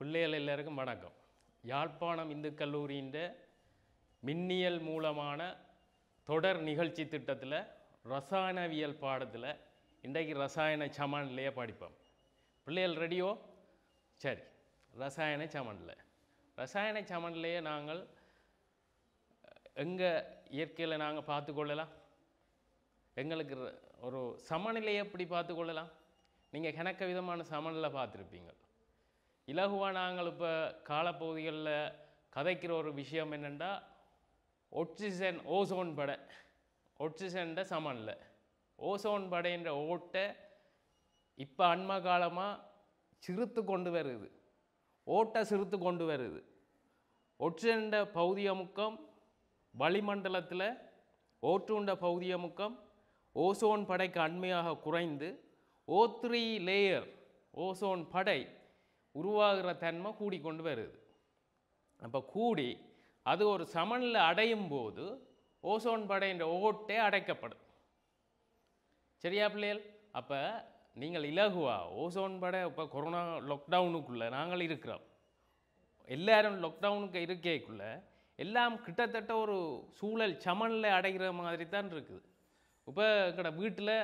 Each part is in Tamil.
பிள்ளைகள் எல்லோருக்கும் வணக்கம் யாழ்ப்பாணம் இந்து கல்லூரியின் மின்னியல் மூலமான தொடர் நிகழ்ச்சி திட்டத்தில் ரசாயனவியல் பாடத்தில் இன்றைக்கு ரசாயன சமநிலையை படிப்போம் பிள்ளைகள் ரெடியோ சரி ரசாயன சமநிலை ரசாயன சமநிலையை நாங்கள் எங்கள் இயற்கையில் நாங்கள் பார்த்து கொள்ளலாம் எங்களுக்கு ஒரு சமநிலையை எப்படி பார்த்து கொள்ளலாம் நீங்கள் கணக்க விதமான சமநிலை பார்த்துருப்பீங்க இலகுவாக நாங்கள் இப்போ காலப்பகுதிகளில் கதைக்கிற ஒரு விஷயம் என்னென்னா ஒட்சிசன் ஓசோன் படை ஒட்சிசன்ட சமனில் ஓசோன் படைன்ற ஓட்டை இப்போ அண்ம காலமாக சிறுத்து கொண்டு வருது ஓட்டை சிறுத்து கொண்டு வருது ஒட்சிசன்ட பௌதிய முக்கம் வளிமண்டலத்தில் ஓற்றுண்ட பௌதிய முக்கம் ஓசோன் படைக்கு அண்மையாக குறைந்து ஓ த்ரீ லேயர் ஓசோன் படை உருவாகிற தன்மை கூடி கொண்டு வருது அப்போ கூடி அது ஒரு சமனில் அடையும் போது ஓசோன் படைன்ற ஓட்டே அடைக்கப்படும் சரியா பிள்ளைகள் அப்போ நீங்கள் இலகுவா ஓசோன் படை இப்போ கொரோனா லாக்டவுனுக்குள்ளே நாங்கள் இருக்கிறோம் எல்லாரும் லாக்டவுனுக்கு இருக்கைக்குள்ளே எல்லாம் கிட்டத்தட்ட ஒரு சூழல் சமனில் அடைகிற மாதிரி தான் இருக்குது இப்போ எங்கட வீட்டில்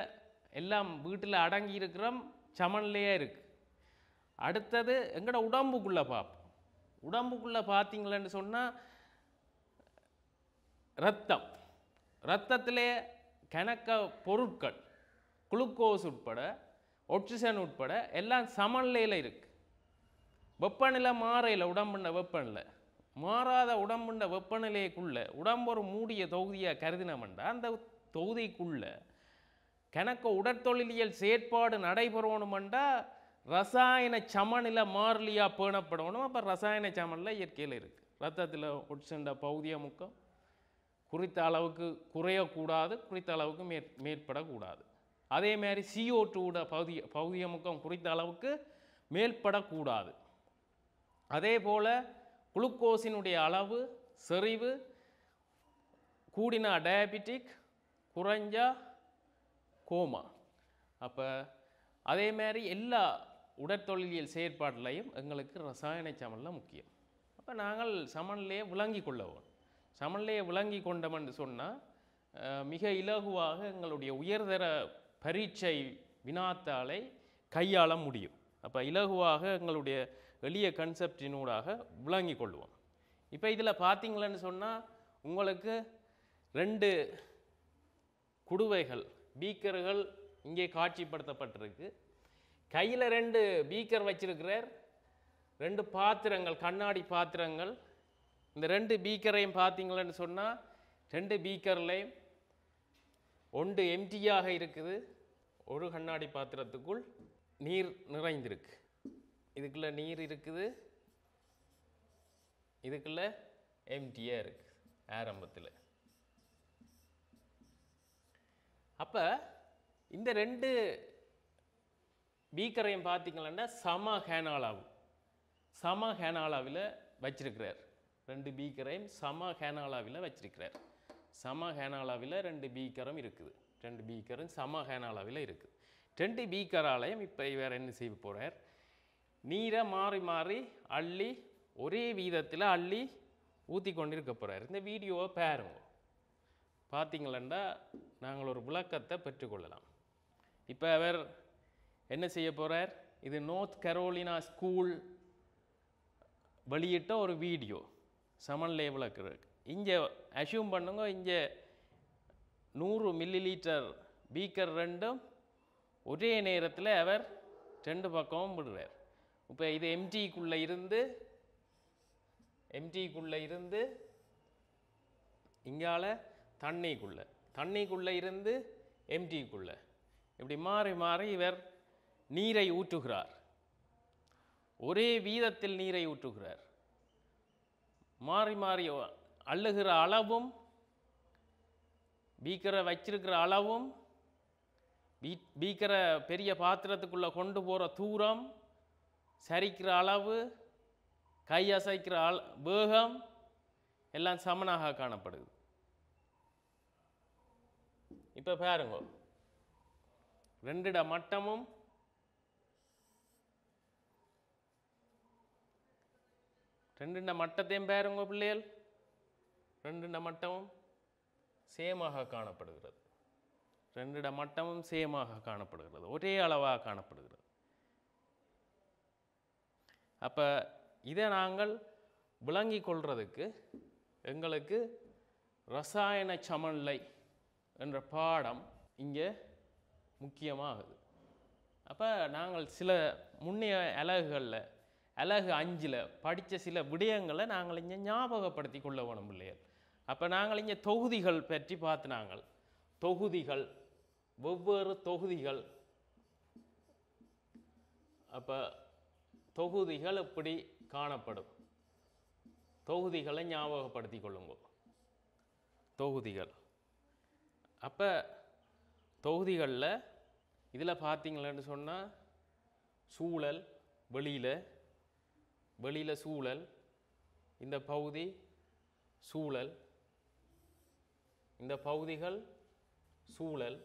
எல்லாம் வீட்டில் அடங்கி இருக்கிறோம் சமன்லேயே இருக்குது அடுத்தது எங்கட உடம்புக்குள்ளே பார்ப்போம் உடம்புக்குள்ளே பார்த்தீங்களேன்னு சொன்னால் ரத்தம் ரத்தத்திலே கணக்க பொருட்கள் குளுக்கோஸ் உட்பட ஆக்சிஜன் உட்பட எல்லாம் சமநிலையில் இருக்குது வெப்பநிலை மாறையில் உடம்புண்ட வெப்பநிலை மாறாத உடம்புண்ட வெப்பநிலைக்குள்ளே உடம்பு ஒரு மூடிய தொகுதியாக கருதினமெண்டா அந்த தொகுதிக்குள்ளே கணக்க உடற்தொழிலியல் செயற்பாடு நடைபெறணுமெண்டா ரசாயன சமனில் மாறலியாக பேணப்படணும் அப்போ ரசாயன சமனில் இயற்கையில் இருக்குது ரத்தத்தில் ஒட்சண்ட பகுதிய முக்கம் குறித்த அளவுக்கு குறையக்கூடாது குறித்த அளவுக்கு மேற் மேற்படக்கூடாது அதே மாதிரி சிஓ டூட பகுதி பகுதிய முக்கம் குறித்த அளவுக்கு மேற்படக்கூடாது அதே போல் குளுக்கோஸினுடைய அளவு செறிவு கூடினா டயபிட்டிக் குறைஞ்சா கோமா அப்போ அதே மாதிரி எல்லா உடற்தொழிலியல் செயற்பாட்டிலையும் எங்களுக்கு ரசாயன சமனில் முக்கியம் அப்போ நாங்கள் சமநிலையை விளங்கி கொள்ளவோம் சமநிலையை விளங்கி என்று சொன்னால் மிக இலகுவாக எங்களுடைய உயர்தர பரீட்சை வினாத்தாலை கையாள முடியும் அப்போ இலகுவாக எங்களுடைய எளிய கன்செப்டினூடாக விளங்கி கொள்வோம் இப்போ இதில் பார்த்தீங்களன்னு சொன்னால் உங்களுக்கு ரெண்டு குடுவைகள் பீக்கர்கள் இங்கே காட்சிப்படுத்தப்பட்டிருக்கு கையில் ரெண்டு பீக்கர் வச்சிருக்கிறார் ரெண்டு பாத்திரங்கள் கண்ணாடி பாத்திரங்கள் இந்த ரெண்டு பீக்கரையும் பார்த்தீங்களேன்னு சொன்னால் ரெண்டு பீக்கர்லேயும் ஒன்று எம்டியாக இருக்குது ஒரு கண்ணாடி பாத்திரத்துக்குள் நீர் நிறைந்திருக்கு இதுக்குள்ளே நீர் இருக்குது இதுக்குள்ளே எம்டியாக இருக்குது ஆரம்பத்தில் அப்போ இந்த ரெண்டு பீக்கரையும் பார்த்திங்கன்னா சம ஹேனாலாவும் சம ஹேனாலாவில் வச்சிருக்கிறார் ரெண்டு பீக்கரையும் சம ஹேனாலாவில் வச்சிருக்கிறார் சம ஹேனாலாவில் ரெண்டு பீக்கரும் இருக்குது ரெண்டு பீக்கரும் சம ஹேனாலாவில் இருக்குது ரெண்டு பீக்கராலையும் இப்போ வேறு என்ன செய்ய போகிறார் நீரை மாறி மாறி அள்ளி ஒரே வீதத்தில் அள்ளி ஊற்றி கொண்டிருக்க போகிறார் இந்த வீடியோவை பாருங்க பார்த்தீங்களா நாங்கள் ஒரு விளக்கத்தை பெற்றுக்கொள்ளலாம் இப்போ அவர் என்ன செய்ய போகிறார் இது நோர்த் கரோலினா ஸ்கூல் வெளியிட்ட ஒரு வீடியோ சமன்லே விளக்குறதுக்கு இங்கே அசியூம் பண்ணுங்க இங்கே நூறு மில்லி லீட்டர் பீக்கர் ரெண்டும் ஒரே நேரத்தில் அவர் ரெண்டு பக்கமும் விடுறார் இப்போ இது எம்டிக்குள்ளே இருந்து எம்டிக்குள்ளே இருந்து இங்கால தண்ணிக்குள்ளே தண்ணிக்குள்ளே இருந்து எம்டிக்குள்ளே இப்படி மாறி மாறி இவர் நீரை ஊற்றுகிறார் ஒரே வீதத்தில் நீரை ஊற்றுகிறார் மாறி மாறி அள்ளுகிற அளவும் பீக்கரை வச்சிருக்கிற அளவும் பீ பீக்கரை பெரிய பாத்திரத்துக்குள்ளே கொண்டு போகிற தூரம் சரிக்கிற அளவு கை அசைக்கிற அள வேகம் எல்லாம் சமனாக காணப்படுது இப்போ பாருங்க ரெண்டிட மட்டமும் ரெண்டுண்ட மட்டத்தையும் பாருங்க பிள்ளைகள் ரெண்டுண்ட மட்டமும் சேமாக காணப்படுகிறது ரெண்டுட மட்டமும் சேமாக காணப்படுகிறது ஒரே அளவாக காணப்படுகிறது அப்போ இதை நாங்கள் விளங்கி கொள்கிறதுக்கு எங்களுக்கு ரசாயன சமநிலை என்ற பாடம் இங்கே முக்கியமாகுது அப்போ நாங்கள் சில முன்னைய அலகுகளில் அழகு அஞ்சில் படித்த சில விடயங்களை நாங்கள் இங்கே ஞாபகப்படுத்தி கொள்ள வேணும் இல்லையா அப்போ நாங்கள் இங்கே தொகுதிகள் பற்றி பார்த்து நாங்கள் தொகுதிகள் வெவ்வேறு தொகுதிகள் அப்போ தொகுதிகள் எப்படி காணப்படும் தொகுதிகளை ஞாபகப்படுத்தி கொள்ளுங்க தொகுதிகள் அப்போ தொகுதிகளில் இதில் பார்த்தீங்களேன்னு சொன்னால் சூழல் வெளியில் வெளியில் சூழல் இந்த பகுதி சூழல் இந்த பகுதிகள் சூழல்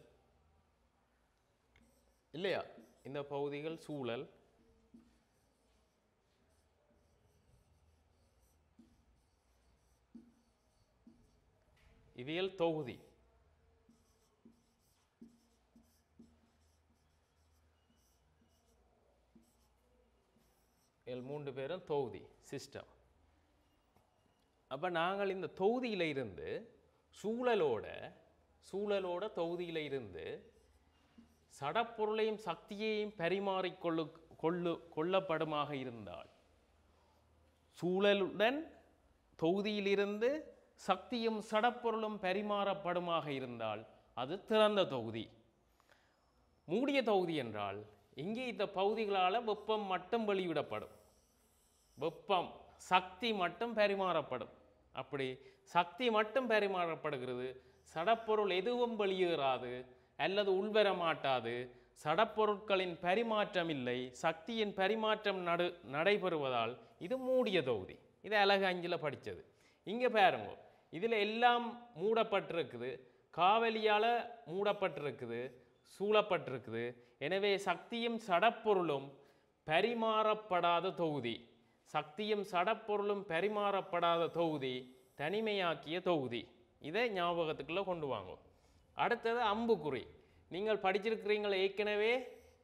இல்லையா இந்த பகுதிகள் சூழல் இவியல் தொகுதி எங்கள் மூன்று பேரும் தொகுதி சிஸ்டம் அப்போ நாங்கள் இந்த தொகுதியில் இருந்து சூழலோட சூழலோட தொகுதியில் இருந்து சடப்பொருளையும் சக்தியையும் பரிமாறிக்கொள்ளு கொள்ளு கொள்ளப்படுமாக இருந்தால் சூழலுடன் தொகுதியிலிருந்து சக்தியும் சடப்பொருளும் பரிமாறப்படுமாக இருந்தால் அது திறந்த தொகுதி மூடிய தொகுதி என்றால் இங்கே இந்த பகுதிகளால் வெப்பம் மட்டும் வெளியிடப்படும் வெப்பம் சக்தி மட்டும் பரிமாறப்படும் அப்படி சக்தி மட்டும் பரிமாறப்படுகிறது சடப்பொருள் எதுவும் வெளியேறாது அல்லது உள்வர மாட்டாது சடப்பொருட்களின் பரிமாற்றம் இல்லை சக்தியின் பரிமாற்றம் நடு நடைபெறுவதால் இது மூடிய தொகுதி இது அழகு அஞ்சில் படித்தது இங்கே பாருங்க இதில் எல்லாம் மூடப்பட்டிருக்குது காவலியால் மூடப்பட்டிருக்குது சூழப்பட்டிருக்குது எனவே சக்தியும் சடப்பொருளும் பரிமாறப்படாத தொகுதி சக்தியும் சடப்பொருளும் பரிமாறப்படாத தொகுதி தனிமையாக்கிய தொகுதி இதை ஞாபகத்துக்குள்ளே கொண்டு வாங்கும் அடுத்தது அம்புக்குறி நீங்கள் படிச்சிருக்கிறீங்கள ஏற்கனவே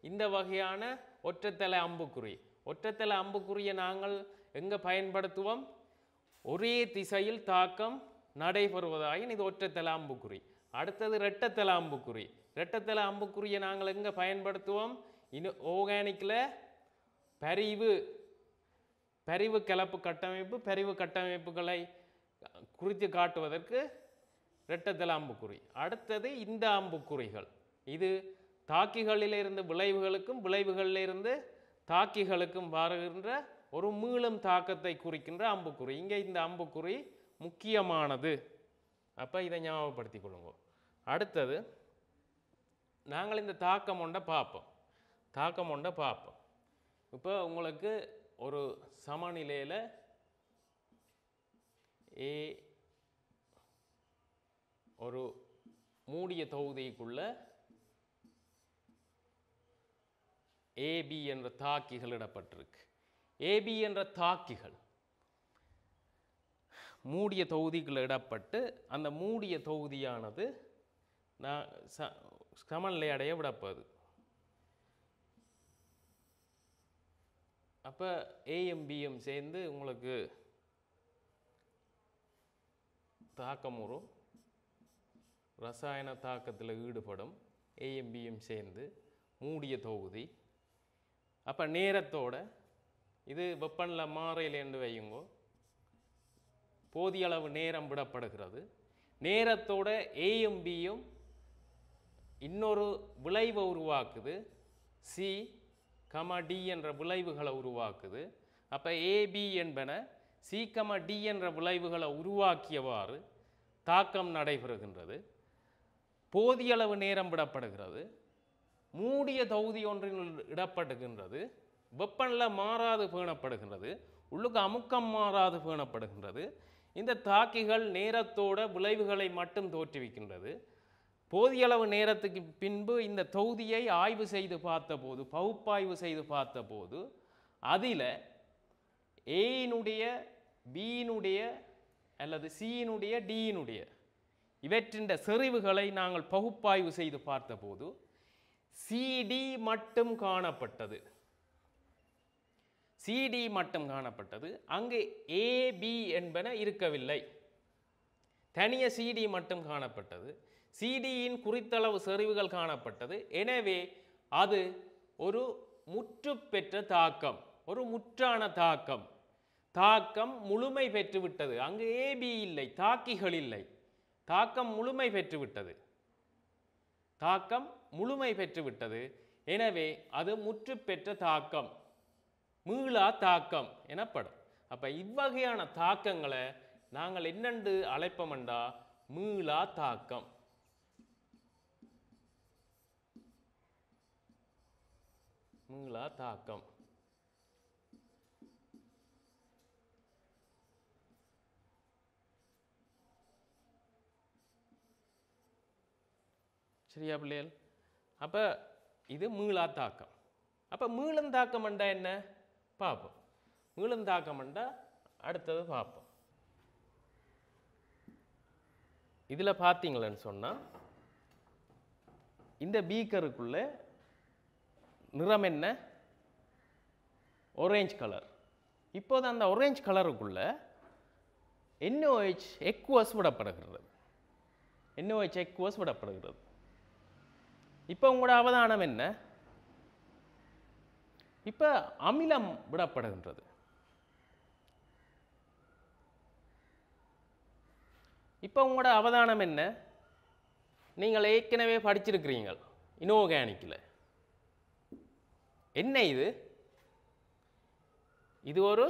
இந்த வகையான ஒற்றைத்தலை அம்புக்குறி ஒற்றைத்தலை அம்புக்குறியை நாங்கள் எங்கே பயன்படுத்துவோம் ஒரே திசையில் தாக்கம் நடைபெறுவதாயின் இது ஒற்றைத்தலை அம்புக்குறி அடுத்தது ரெட்டத்தலை அம்புக்குறி ரெட்டத்தலை அம்புக்குறியை நாங்கள் எங்கே பயன்படுத்துவோம் இன்னும் ஆர்கானிக்கில் பரிவு பிரிவு கிளப்பு கட்டமைப்பு பிரிவு கட்டமைப்புகளை குறித்து காட்டுவதற்கு ரெட்டத்தில் அம்புக்குறி அடுத்தது இந்த அம்புக்குறிகள் இது தாக்கிகளிலிருந்து விளைவுகளுக்கும் விளைவுகளிலிருந்து தாக்கிகளுக்கும் வருகின்ற ஒரு மீளும் தாக்கத்தை குறிக்கின்ற அம்புக்குறி இங்கே இந்த அம்புக்குறி முக்கியமானது அப்போ இதை ஞாபகப்படுத்தி கொள்ளுங்க அடுத்தது நாங்கள் இந்த தாக்கம் ஒன்றை பார்ப்போம் தாக்கம் ஒன்றை பார்ப்போம் இப்போ உங்களுக்கு ஒரு சமநிலையில் ஏ ஒரு மூடிய தொகுதிக்குள்ளே ஏபி என்ற தாக்கிகள் இடப்பட்டிருக்கு ஏபி என்ற தாக்கிகள் மூடிய தொகுதிக்குள்ள இடப்பட்டு அந்த மூடிய தொகுதியானது நான் சமநிலை அடைய விடப்பது அப்போ ஏஎம்பிஎம் சேர்ந்து உங்களுக்கு வரும் ரசாயன தாக்கத்தில் ஈடுபடும் ஏஎம்பிஎம் சேர்ந்து மூடிய தொகுதி அப்போ நேரத்தோட இது வெப்பனில் மாறையிலேருந்து வையுங்கோ போதிய அளவு நேரம் விடப்படுகிறது நேரத்தோட ஏஎம்பியும் இன்னொரு விளைவை உருவாக்குது சி கமா டி என்ற விளைவுகளை உருவாக்குது அப்போ ஏபி என்பன சீக்கம டி என்ற விளைவுகளை உருவாக்கியவாறு தாக்கம் நடைபெறுகின்றது போதியளவு நேரம் விடப்படுகிறது மூடிய தொகுதி ஒன்றில் இடப்படுகின்றது வெப்பநிலை மாறாது பேணப்படுகின்றது உள்ளுக்கு அமுக்கம் மாறாது பேணப்படுகின்றது இந்த தாக்கிகள் நேரத்தோட விளைவுகளை மட்டும் தோற்றுவிக்கின்றது போதிய அளவு நேரத்துக்கு பின்பு இந்த தொகுதியை ஆய்வு செய்து பார்த்தபோது பகுப்பாய்வு செய்து பார்த்தபோது அதில் ஏயினுடைய பியினுடைய அல்லது சியினுடைய டியினுடைய இவற்றின் செறிவுகளை நாங்கள் பகுப்பாய்வு செய்து பார்த்தபோது சிடி மட்டும் காணப்பட்டது சிடி மட்டும் காணப்பட்டது அங்கு ஏபி என்பன இருக்கவில்லை தனிய சிடி மட்டும் காணப்பட்டது சிடியின் குறித்தளவு செறிவுகள் காணப்பட்டது எனவே அது ஒரு முற்று பெற்ற தாக்கம் ஒரு முற்றான தாக்கம் தாக்கம் முழுமை பெற்றுவிட்டது அங்கு ஏபி இல்லை தாக்கிகள் இல்லை தாக்கம் முழுமை பெற்றுவிட்டது தாக்கம் முழுமை பெற்றுவிட்டது எனவே அது முற்று பெற்ற தாக்கம் மீளா தாக்கம் எனப்படும் அப்போ இவ்வகையான தாக்கங்களை நாங்கள் என்னென்று அழைப்போம்டா மீளா தாக்கம் மூலா தாக்கம் சரியா பிள்ளைகள் அப்போ இது மீளா தாக்கம் அப்போ மீளந்தாக்கம்ண்டா என்ன பார்ப்போம் மீளந்தாக்கம்ண்டா அடுத்தது பார்ப்போம் இதில் பார்த்தீங்களேன்னு சொன்னால் இந்த பீக்கருக்குள்ளே நிறம் என்ன ஒரேஞ்ச் கலர் இப்போது அந்த ஒரேஞ்ச் கலருக்குள்ளே என்ஓஹெச் எக்வஸ் விடப்படுகிறது என்ஓஹெச் எக்வஸ் விடப்படுகிறது இப்போ உங்களோட அவதானம் என்ன இப்போ அமிலம் விடப்படுகின்றது இப்போ உங்களோட அவதானம் என்ன நீங்கள் ஏற்கனவே படிச்சிருக்கிறீங்கள் இனோகேனிக்கில் என்ன இது இது ஒரு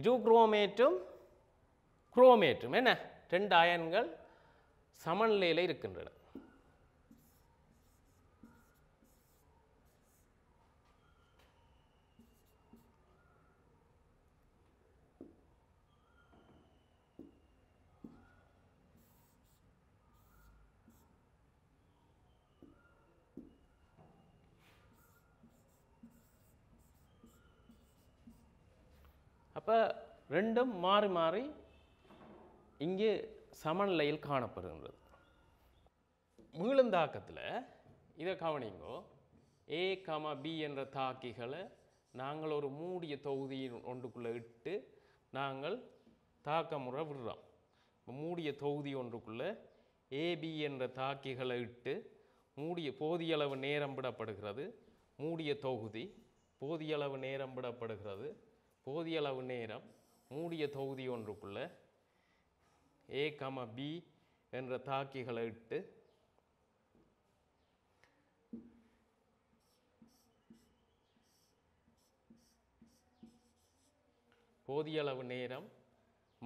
இரு குரோமேட்டும் குரோமேட்டும் என்ன ரெண்டு அயன்கள் சமநிலையில் இருக்கின்றன அப்போ ரெண்டும் மாறி மாறி இங்கே சமநிலையில் காணப்படுகின்றது தாக்கத்தில் இதை கவனிங்கோ ஏ கம பி என்ற தாக்கிகளை நாங்கள் ஒரு மூடிய தொகுதியின் ஒன்றுக்குள்ளே இட்டு நாங்கள் தாக்க முறை விடுறோம் மூடிய தொகுதி ஒன்றுக்குள்ளே ஏபி என்ற தாக்கிகளை இட்டு மூடிய போதியளவு நேரம் விடப்படுகிறது மூடிய தொகுதி போதியளவு நேரம் விடப்படுகிறது போதிய அளவு நேரம் மூடிய தொகுதி ஒன்றுக்குள்ளே ஏ கம பி என்ற தாக்கிகளை இட்டு போதிய அளவு நேரம்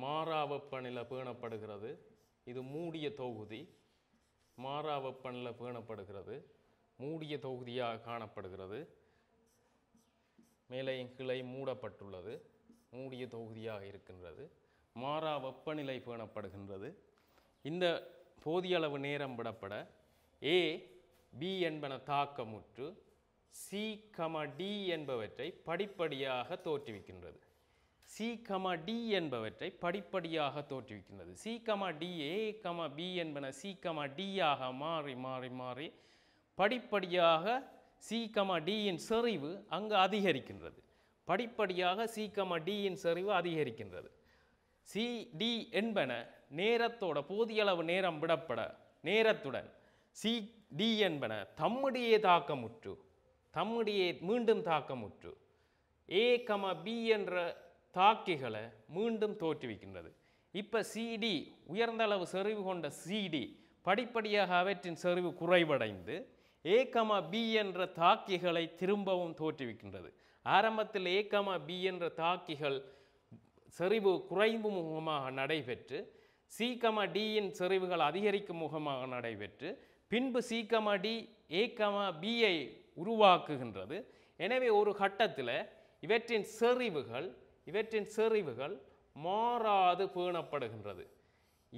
மாறா வெப்பநில பேணப்படுகிறது இது மூடிய தொகுதி மாறா வெப்பநில பேணப்படுகிறது மூடிய தொகுதியாக காணப்படுகிறது மேலே கிளை மூடப்பட்டுள்ளது மூடிய தொகுதியாக இருக்கின்றது மாறா வெப்பநிலை பேணப்படுகின்றது இந்த போதிய அளவு நேரம் விடப்பட ஏ பி என்பன தாக்கமுற்று சி கம டி என்பவற்றை படிப்படியாக தோற்றுவிக்கின்றது சி கம டி என்பவற்றை படிப்படியாக தோற்றுவிக்கின்றது சி கம டி ஏ கம பி என்பன சி கம ஆக மாறி மாறி மாறி படிப்படியாக சி கமா டியின் செறிவு அங்கு அதிகரிக்கின்றது படிப்படியாக சி கமா டியின் செறிவு அதிகரிக்கின்றது சி டி என்பன நேரத்தோட போதிய அளவு நேரம் விடப்பட நேரத்துடன் சி டி என்பன தம்முடையே தாக்கமுற்று தம்முடையே மீண்டும் தாக்கமுற்று ஏ கம பி என்ற தாக்கிகளை மீண்டும் தோற்றுவிக்கின்றது இப்போ சிடி உயர்ந்த அளவு செறிவு கொண்ட சிடி படிப்படியாக அவற்றின் செறிவு குறைவடைந்து ஏகமா பி என்ற தாக்கிகளை திரும்பவும் தோற்றுவிக்கின்றது ஆரம்பத்தில் ஏகமா பி என்ற தாக்கிகள் செறிவு குறைவு முகமாக நடைபெற்று சீக்கமா டியின் செறிவுகள் அதிகரிக்கும் முகமாக நடைபெற்று பின்பு சீக்கமா டி ஏகமா பியை உருவாக்குகின்றது எனவே ஒரு கட்டத்தில் இவற்றின் செறிவுகள் இவற்றின் செறிவுகள் மாறாது பேணப்படுகின்றது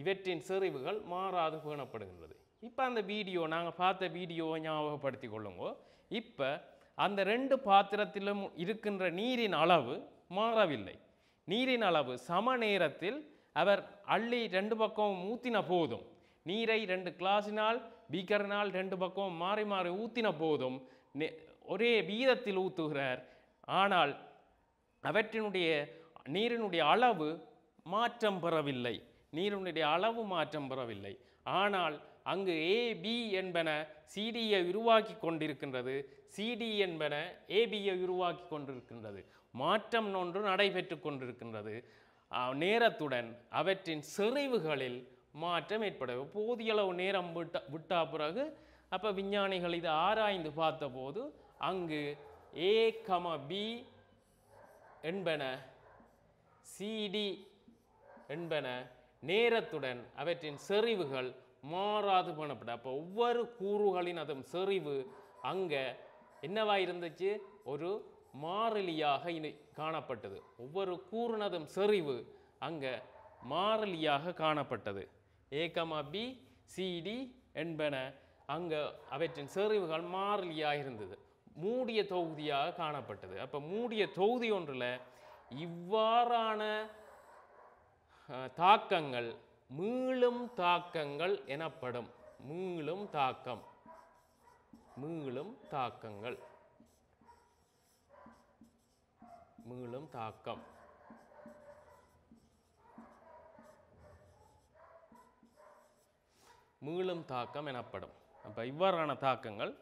இவற்றின் செறிவுகள் மாறாது பேணப்படுகின்றது இப்போ அந்த வீடியோ நாங்கள் பார்த்த வீடியோவை ஞாபகப்படுத்தி கொள்ளுங்கோ இப்போ அந்த ரெண்டு பாத்திரத்திலும் இருக்கின்ற நீரின் அளவு மாறவில்லை நீரின் அளவு சம நேரத்தில் அவர் அள்ளி ரெண்டு பக்கம் ஊற்றின போதும் நீரை ரெண்டு கிளாஸினால் பீக்கரினால் ரெண்டு பக்கம் மாறி மாறி ஊற்றின போதும் ஒரே வீதத்தில் ஊற்றுகிறார் ஆனால் அவற்றினுடைய நீரினுடைய அளவு மாற்றம் பெறவில்லை நீரினுடைய அளவு மாற்றம் பெறவில்லை ஆனால் அங்கு ஏபி என்பன சிடியை உருவாக்கி கொண்டிருக்கின்றது சிடி என்பன ஏபியை உருவாக்கி கொண்டிருக்கின்றது மாற்றம் ஒன்று நடைபெற்று கொண்டிருக்கின்றது நேரத்துடன் அவற்றின் செறிவுகளில் மாற்றம் ஏற்பட போதியளவு நேரம் விட்ட விட்டா பிறகு அப்போ விஞ்ஞானிகள் இதை ஆராய்ந்து பார்த்தபோது அங்கு ஏ கம பி என்பன சிடி என்பன நேரத்துடன் அவற்றின் செறிவுகள் மாறாது பண்ணப்பட்ட அப்போ ஒவ்வொரு கூறுகளின் அதன் செறிவு அங்கே என்னவா இருந்துச்சு ஒரு மாறலியாக இனி காணப்பட்டது ஒவ்வொரு கூறுனதும் செறிவு அங்கே மாறலியாக காணப்பட்டது ஏகமா பி சிடி என்பன அங்கே அவற்றின் செறிவுகள் மாறலியாக இருந்தது மூடிய தொகுதியாக காணப்பட்டது அப்போ மூடிய தொகுதி ஒன்றில் இவ்வாறான தாக்கங்கள் மீளும் தாக்கங்கள் எனப்படும் மீளும் தாக்கம் மீளும் தாக்கங்கள் மீளும் தாக்கம் மீளும் தாக்கம் எனப்படும் அப்போ இவ்வாறான தாக்கங்கள்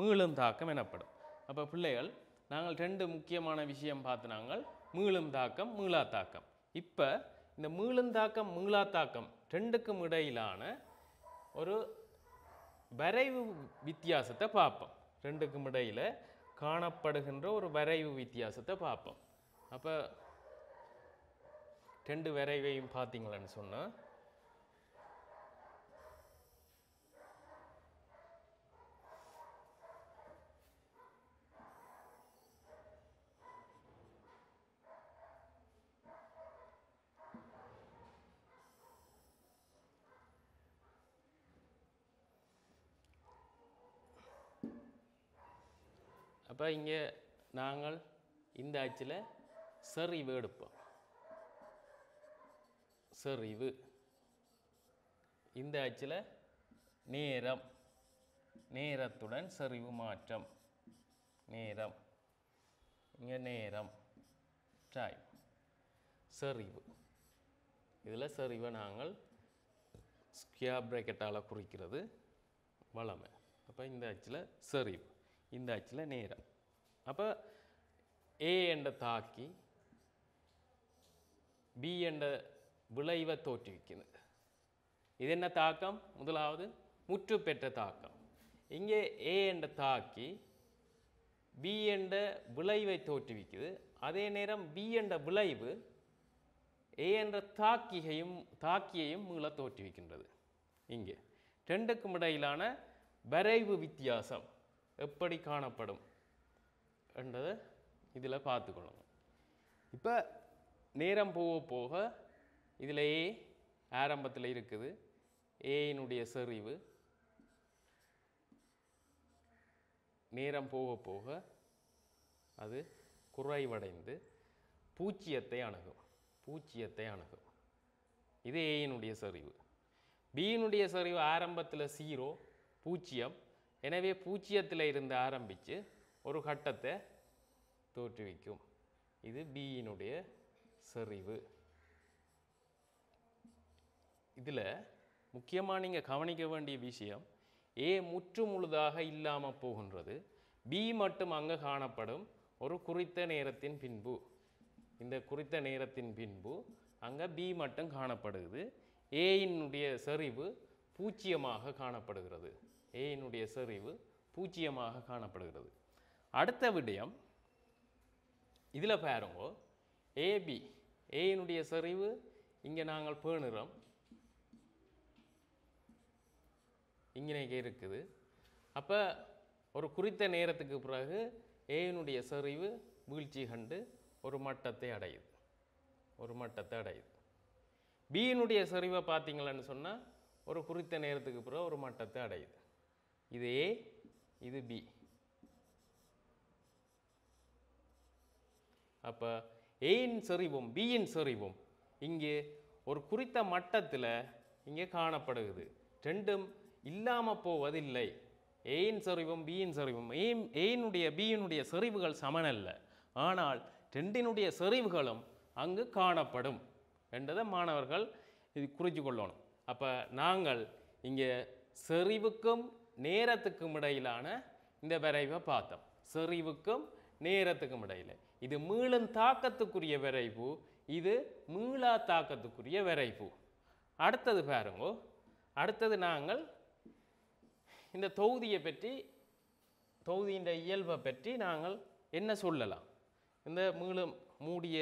மீளும் தாக்கம் எனப்படும் அப்போ பிள்ளைகள் நாங்கள் ரெண்டு முக்கியமான விஷயம் பார்த்து நாங்கள் மீளும் தாக்கம் மீளா தாக்கம் இப்போ இந்த மீளுந்தாக்கம் மீளாத்தாக்கம் ரெண்டுக்கும் இடையிலான ஒரு வரைவு வித்தியாசத்தை பார்ப்போம் ரெண்டுக்கும் இடையில் காணப்படுகின்ற ஒரு வரைவு வித்தியாசத்தை பார்ப்போம் அப்போ ரெண்டு வரைவையும் பார்த்தீங்களான்னு சொன்னால் இப்போ இங்கே நாங்கள் இந்த ஆட்சியில் செறிவு எடுப்போம் செறிவு இந்த ஆட்சியில் நேரம் நேரத்துடன் செறிவு மாற்றம் நேரம் இங்கே நேரம் டைம் செறிவு இதில் செறிவை நாங்கள் ஸ்கியா பிரேக்கெட்டால் குறிக்கிறது வளமை அப்போ இந்த ஆட்சியில் செறிவு இந்த ஆட்சியில் நேரம் அப்போ ஏ എന്ന தாக்கி பி എന്ന വിളൈവ தோற்றுவிக்கிறது இது என்ன தாக்கம் முதலாவது முற்று பெற்ற தாக்கம் இங்கே ஏ என்ற தாக்கி பி என்ற விளைவை தோற்றுவிக்குது அதே நேரம் பி என்ற விளைவு ஏ என்ற தாக்கிகையும் தாக்கியையும் மீள தோற்றுவிக்கின்றது இங்கே ரெண்டுக்கும் இடையிலான வரைவு வித்தியாசம் எப்படி காணப்படும் என்றதை இதில் பார்த்துக்கொள்ளணும் இப்போ நேரம் போக போக இதில் ஏ ஆரம்பத்தில் இருக்குது ஏயினுடைய செறிவு நேரம் போக போக அது குறைவடைந்து பூச்சியத்தை அணுகும் பூச்சியத்தை அணுகும் இது ஏயினுடைய சரிவு பியினுடைய சரிவு ஆரம்பத்தில் சீரோ பூச்சியம் எனவே பூச்சியத்தில் இருந்து ஆரம்பித்து ஒரு கட்டத்தை தோற்றுவிக்கும் இது பியினுடைய செறிவு இதில் முக்கியமாக நீங்கள் கவனிக்க வேண்டிய விஷயம் ஏ முற்று முழுதாக இல்லாமல் போகின்றது பி மட்டும் அங்கே காணப்படும் ஒரு குறித்த நேரத்தின் பின்பு இந்த குறித்த நேரத்தின் பின்பு அங்கே பி மட்டும் காணப்படுகிறது ஏயினுடைய செறிவு பூச்சியமாக காணப்படுகிறது ஏயினுடைய செறிவு பூச்சியமாக காணப்படுகிறது அடுத்த விடயம் இதில் பாருங்கோ ஏபி ஏயினுடைய செறிவு இங்கே நாங்கள் பேணுறோம் இங்கே இருக்குது அப்போ ஒரு குறித்த நேரத்துக்கு பிறகு ஏயினுடைய செறிவு வீழ்ச்சி கண்டு ஒரு மட்டத்தை அடையுது ஒரு மட்டத்தை அடையுது பியினுடைய செறிவை பார்த்தீங்களன்னு சொன்னால் ஒரு குறித்த நேரத்துக்கு பிறகு ஒரு மட்டத்தை அடையுது இது ஏ இது பி அப்போ ஏயின் செறிவும் பியின் செறிவும் இங்கே ஒரு குறித்த மட்டத்தில் இங்கே காணப்படுகிறது ரெண்டும் இல்லாமல் போவதில்லை ஏயின் செறிவும் பியின் செறிவும் ஏன் ஏயினுடைய பியினுடைய செறிவுகள் சமனல்ல ஆனால் ரெண்டினுடைய செறிவுகளும் அங்கு காணப்படும் என்றதை மாணவர்கள் இது குறித்து கொள்ளணும் அப்போ நாங்கள் இங்கே செறிவுக்கும் நேரத்துக்கும் இடையிலான இந்த விரைவை பார்த்தோம் செறிவுக்கும் நேரத்துக்கும் இடையில் இது மீளும் தாக்கத்துக்குரிய விரைவு இது மீளா தாக்கத்துக்குரிய விரைவு அடுத்தது பாருங்கோ அடுத்தது நாங்கள் இந்த தொகுதியை பற்றி தொகுதியின் இயல்பை பற்றி நாங்கள் என்ன சொல்லலாம் இந்த மீளும் மூடிய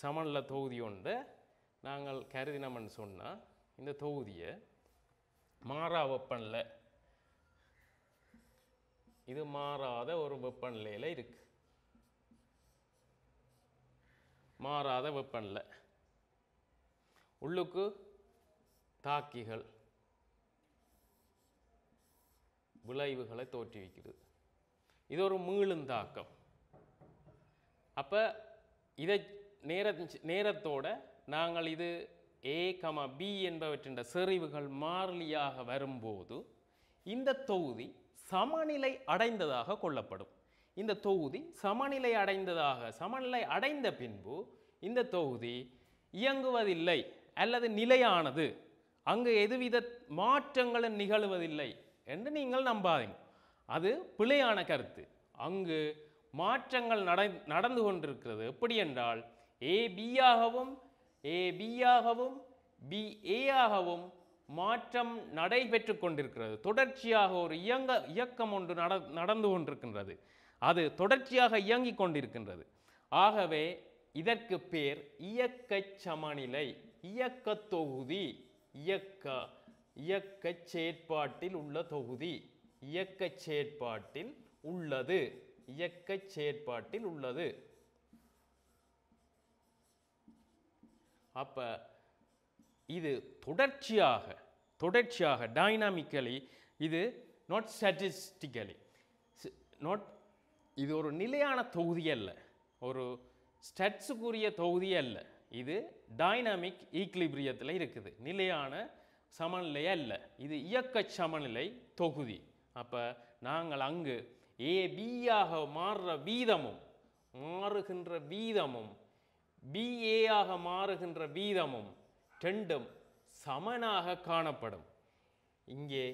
சமநில தொகுதி ஒன்று நாங்கள் கருதினோம்னு சொன்னால் இந்த தொகுதியை மாறா வெப்பநிலை இது மாறாத ஒரு வெப்பநிலையில் இருக்குது மாறாத வெப்பனில் உள்ளுக்கு தாக்கிகள் விளைவுகளை தோற்றுவிக்கிறது இது ஒரு மீளும் தாக்கம் அப்போ இதை நேர நேரத்தோட நாங்கள் இது ஏ கம பி என்பவற்றின் செறிவுகள் மாறிலியாக வரும்போது இந்த தொகுதி சமநிலை அடைந்ததாக கொள்ளப்படும் இந்த தொகுதி சமநிலை அடைந்ததாக சமநிலை அடைந்த பின்பு இந்த தொகுதி இயங்குவதில்லை அல்லது நிலையானது அங்கு எதுவித மாற்றங்களும் நிகழ்வதில்லை என்று நீங்கள் நம்பாதீங்க அது பிழையான கருத்து அங்கு மாற்றங்கள் நடந்து கொண்டிருக்கிறது எப்படி என்றால் ஏ பியாகவும் ஏ பியாகவும் பி ஏஆகவும் மாற்றம் நடைபெற்று கொண்டிருக்கிறது தொடர்ச்சியாக ஒரு இயங்க இயக்கம் ஒன்று நட நடந்து கொண்டிருக்கின்றது அது தொடர்ச்சியாக இயங்கிக் கொண்டிருக்கின்றது ஆகவே இதற்கு பேர் இயக்க சமநிலை இயக்க தொகுதி இயக்க இயக்க செயற்பாட்டில் உள்ள தொகுதி இயக்க செயற்பாட்டில் உள்ளது இயக்க செயற்பாட்டில் உள்ளது அப்போ இது தொடர்ச்சியாக தொடர்ச்சியாக டைனாமிக்கலி இது நாட் ஸ்டாட்டிஸ்டிக்கலி நாட் இது ஒரு நிலையான தொகுதி அல்ல ஒரு ஸ்டட்ஸுக்குரிய தொகுதி அல்ல இது டைனமிக் ஈக்லிபிரியத்தில் இருக்குது நிலையான சமநிலை அல்ல இது இயக்க சமநிலை தொகுதி அப்போ நாங்கள் அங்கு ஏபியாக மாறுற வீதமும் மாறுகின்ற வீதமும் பிஏயாக மாறுகின்ற வீதமும் ரெண்டும் சமனாக காணப்படும் இங்கே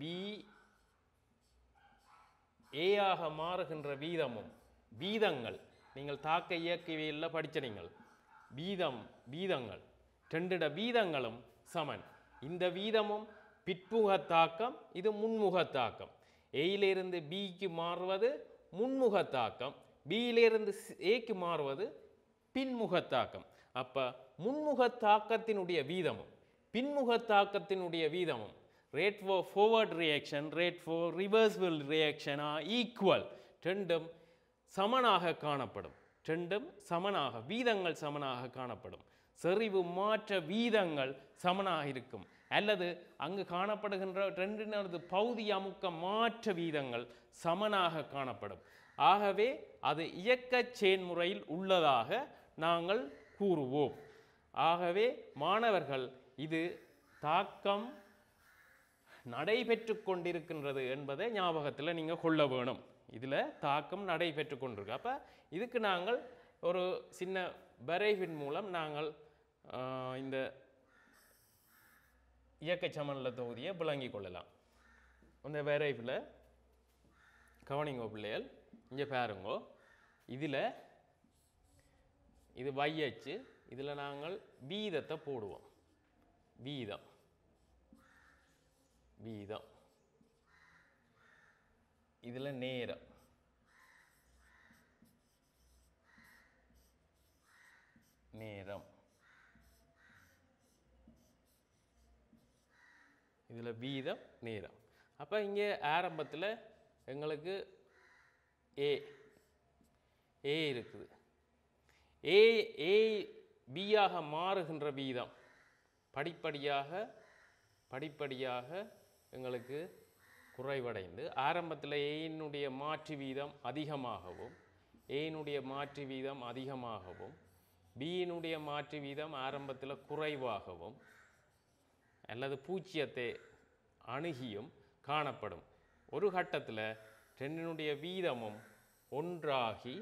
பி ஏயாக மாறுகின்ற வீதமும் வீதங்கள் நீங்கள் தாக்க இயக்கவியல்ல படித்த நீங்கள் வீதம் வீதங்கள் ரெண்டிட வீதங்களும் சமன் இந்த வீதமும் பிற்புக தாக்கம் இது முன்முக தாக்கம் ஏயிலிருந்து பிக்கு மாறுவது முன்முக தாக்கம் பியிலிருந்து ஏக்கு மாறுவது பின்முக தாக்கம் அப்போ முன்முக தாக்கத்தினுடைய வீதமும் பின்முக தாக்கத்தினுடைய வீதமும் rate for forward reaction, rate for reversal reaction are equal. ரெண்டும் சமனாக காணப்படும் ரெண்டும் சமனாக வீதங்கள் சமனாக காணப்படும் செறிவு மாற்ற வீதங்கள் சமனாக இருக்கும் அல்லது அங்கு காணப்படுகின்ற ரெண்டினது பகுதி அமுக்க மாற்ற வீதங்கள் சமனாக காணப்படும் ஆகவே அது இயக்க செயன்முறையில் உள்ளதாக நாங்கள் கூறுவோம் ஆகவே மாணவர்கள் இது தாக்கம் நடைபெற்று கொண்டிருக்கின்றது என்பதை ஞாபகத்தில் நீங்கள் கொள்ள வேணும் இதில் தாக்கம் நடைபெற்று கொண்டிருக்கு அப்போ இதுக்கு நாங்கள் ஒரு சின்ன வரைவின் மூலம் நாங்கள் இந்த இயக்க சமநல தொகுதியை விளங்கிக் கொள்ளலாம் அந்த வரைவில் கவனிங்கோ பிள்ளைகள் இங்கே பாருங்கோ இதில் இது வையச்சு இதில் நாங்கள் வீதத்தை போடுவோம் வீதம் வீதம் இதில் நேரம் நேரம் இதில் வீதம் நேரம் அப்போ இங்கே ஆரம்பத்தில் எங்களுக்கு ஏ ஏ இருக்குது ஏ ஏ பியாக மாறுகின்ற வீதம் படிப்படியாக படிப்படியாக எங்களுக்கு குறைவடைந்து ஆரம்பத்தில் ஏயினுடைய மாற்று வீதம் அதிகமாகவும் ஏயினுடைய மாற்று வீதம் அதிகமாகவும் பியினுடைய மாற்று வீதம் ஆரம்பத்தில் குறைவாகவும் அல்லது பூச்சியத்தை அணுகியும் காணப்படும் ஒரு கட்டத்தில் ரெண்டினுடைய வீதமும் ஒன்றாகி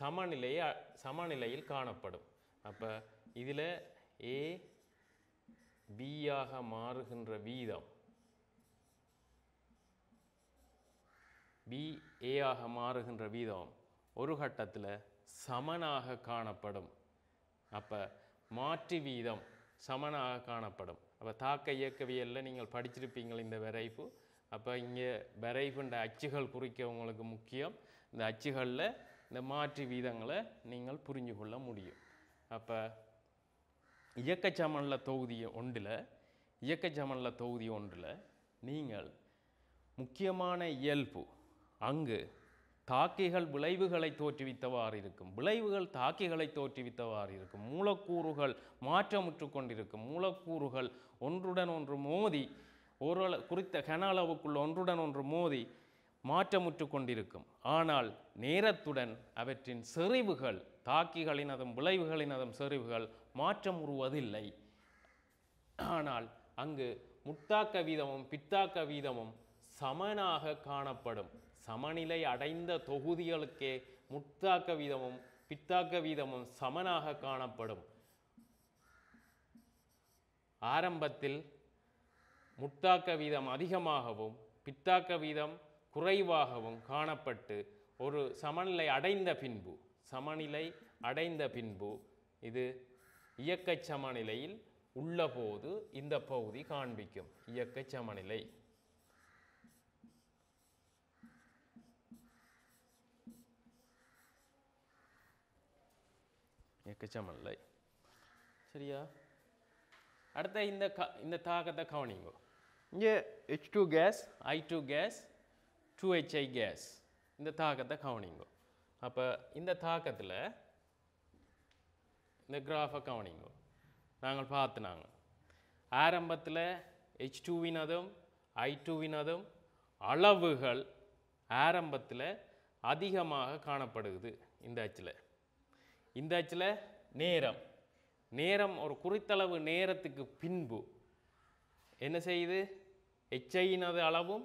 சமநிலையை சமநிலையில் காணப்படும் அப்போ இதில் ஏ பியாக மாறுகின்ற வீதம் பி ஏ ஆக மாறுகின்ற வீதம் ஒரு கட்டத்தில் சமனாக காணப்படும் அப்போ மாற்று வீதம் சமனாக காணப்படும் அப்போ தாக்க இயக்கவியலில் நீங்கள் படிச்சிருப்பீங்கள் இந்த விரைப்பு அப்போ இங்கே விரைப்புன்ற அச்சுகள் குறிக்க உங்களுக்கு முக்கியம் இந்த அச்சுகளில் இந்த மாற்று வீதங்களை நீங்கள் புரிஞ்சு கொள்ள முடியும் அப்போ இயக்க சமநல தொகுதி ஒன்றில் இயக்க சமநல தொகுதி ஒன்றில் நீங்கள் முக்கியமான இயல்பு அங்கு தாக்கிகள் விளைவுகளை தோற்றுவித்தவாறு இருக்கும் விளைவுகள் தாக்கிகளை தோற்றுவித்தவாறு இருக்கும் மூலக்கூறுகள் மாற்றமுற்று கொண்டிருக்கும் மூலக்கூறுகள் ஒன்றுடன் ஒன்று மோதி ஒரு குறித்த கன அளவுக்குள் ஒன்றுடன் ஒன்று மோதி மாற்றமுற்று கொண்டிருக்கும் ஆனால் நேரத்துடன் அவற்றின் செறிவுகள் தாக்கிகளினதும் விளைவுகளினதும் செறிவுகள் மாற்றம் உருவதில்லை ஆனால் அங்கு முத்தாக்க வீதமும் பித்தாக்க வீதமும் சமனாக காணப்படும் சமநிலை அடைந்த தொகுதிகளுக்கே முத்தாக்க வீதமும் பித்தாக்க வீதமும் சமனாக காணப்படும் ஆரம்பத்தில் முத்தாக்க வீதம் அதிகமாகவும் பித்தாக்க வீதம் குறைவாகவும் காணப்பட்டு ஒரு சமநிலை அடைந்த பின்பு சமநிலை அடைந்த பின்பு இது இயக்க சமநிலையில் உள்ளபோது இந்த பகுதி காண்பிக்கும் இயக்க சமநிலை எக்கச்சமில்லை சரியா அடுத்த இந்த க இந்த தாக்கத்தை கவனிங்கோ இங்கே H two gas I two gas two HI gas இந்த தாக்கத்தை கவனிங்கோ அப்போ இந்த தாக்கத்தில் இந்த கிராஃபை கவனிங்கோ நாங்கள் பார்த்துனாங்க ஆரம்பத்தில் ஹெச் டூவினதும் ஐ டூவினதும் அளவுகள் ஆரம்பத்தில் அதிகமாக காணப்படுகிறது இந்த அச்சில் இந்த அச்சில் நேரம் நேரம் ஒரு குறித்தளவு நேரத்துக்கு பின்பு என்ன செய்யுது ஹெச்ஐனது அளவும்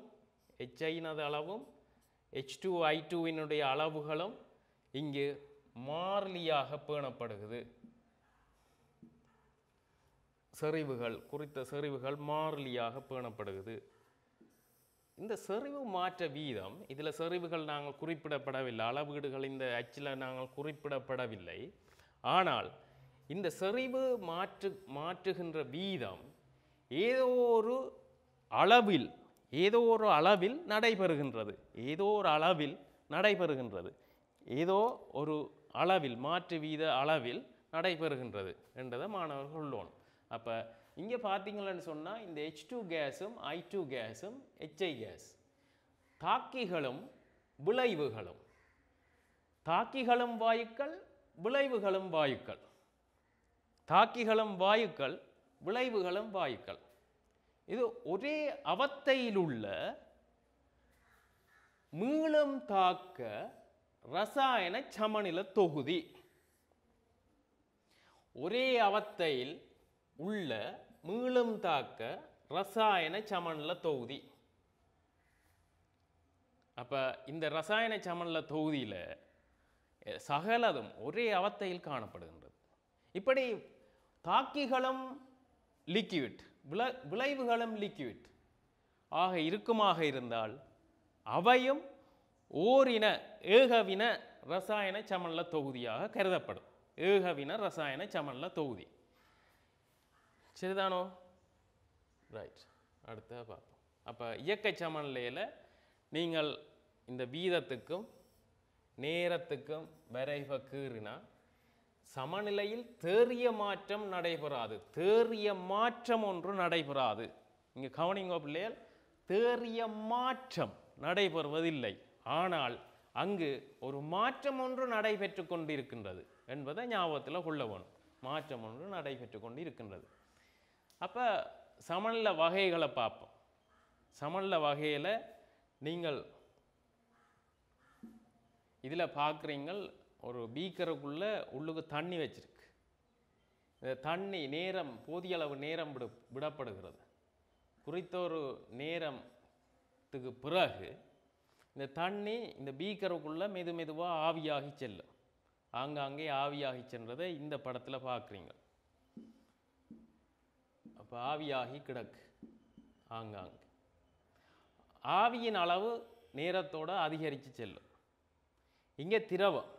ஹெச்ஐனது அளவும் ஹெச் டூ ஐ டூவினுடைய அளவுகளும் இங்கு மாறிலியாக பேணப்படுகிறது செறிவுகள் குறித்த செறிவுகள் மாறிலியாக பேணப்படுகிறது இந்த செறிவு மாற்ற வீதம் இதில் செறிவுகள் நாங்கள் குறிப்பிடப்படவில்லை அளவீடுகள் இந்த அச்சில் நாங்கள் குறிப்பிடப்படவில்லை ஆனால் இந்த செறிவு மாற்று மாற்றுகின்ற வீதம் ஏதோ ஒரு அளவில் ஏதோ ஒரு அளவில் நடைபெறுகின்றது ஏதோ ஒரு அளவில் நடைபெறுகின்றது ஏதோ ஒரு அளவில் மாற்று வீத அளவில் நடைபெறுகின்றது என்றதை மாணவர்கள் சொல்லுவோம் அப்போ இங்கே பார்த்தீங்களன்னு சொன்னால் இந்த ஹெச் டூ கேஸும் ஐ டூ கேஸும் ஹெச்ஐ கேஸ் தாக்கிகளும் விளைவுகளும் தாக்கிகளும் வாயுக்கள் விளைவுகளும் வாயுக்கள் தாக்கிகளும் வாயுக்கள் விளைவுகளும் வாயுக்கள் இது ஒரே அவத்தையிலுள்ள மீளம் தாக்க ரசாயன சமநில தொகுதி ஒரே அவத்தையில் உள்ள மீளம் தாக்க ரசாயன சமனில் தொகுதி அப்போ இந்த ரசாயன சமனில் தொகுதியில் சகலதும் ஒரே அவத்தையில் காணப்படுகின்றது இப்படி தாக்கிகளும் லிக்யூட் விள விளைவுகளும் லிக்யூட் ஆக இருக்குமாக இருந்தால் அவையும் ஓரின ஏகவின ரசாயன சமன்ல தொகுதியாக கருதப்படும் ஏகவின ரசாயன சமன்ல தொகுதி சரிதானோ ரைட் அடுத்த பார்ப்போம் அப்போ இயக்க சமநிலையில் நீங்கள் இந்த வீதத்துக்கும் நேரத்துக்கும் விரைவ கீறினா சமநிலையில் தேறிய மாற்றம் நடைபெறாது தேறிய மாற்றம் ஒன்று நடைபெறாது இங்கே கவனிங்க பிள்ளைகள் தேறிய மாற்றம் நடைபெறுவதில்லை ஆனால் அங்கு ஒரு மாற்றம் ஒன்று நடைபெற்று கொண்டிருக்கின்றது என்பதை ஞாபகத்தில் கொள்ள வேணும் மாற்றம் ஒன்று நடைபெற்று கொண்டு இருக்கின்றது அப்போ சமநில வகைகளை பார்ப்போம் சமநில வகையில் நீங்கள் இதில் பார்க்குறீங்கள் ஒரு பீக்கருக்குள்ளே உள்ளுக்கு தண்ணி வச்சுருக்கு இந்த தண்ணி நேரம் போதிய அளவு நேரம் விடு விடப்படுகிறது குறித்த ஒரு நேரத்துக்கு பிறகு இந்த தண்ணி இந்த பீக்கருக்குள்ளே மெது மெதுவாக ஆவியாகி செல்லும் ஆங்காங்கே ஆவியாகி சென்றதை இந்த படத்தில் பார்க்குறீங்க அப்போ ஆவியாகி கிடக்கு ஆங்காங்க ஆவியின் அளவு நேரத்தோடு அதிகரித்து செல்லும் இங்கே திரவம்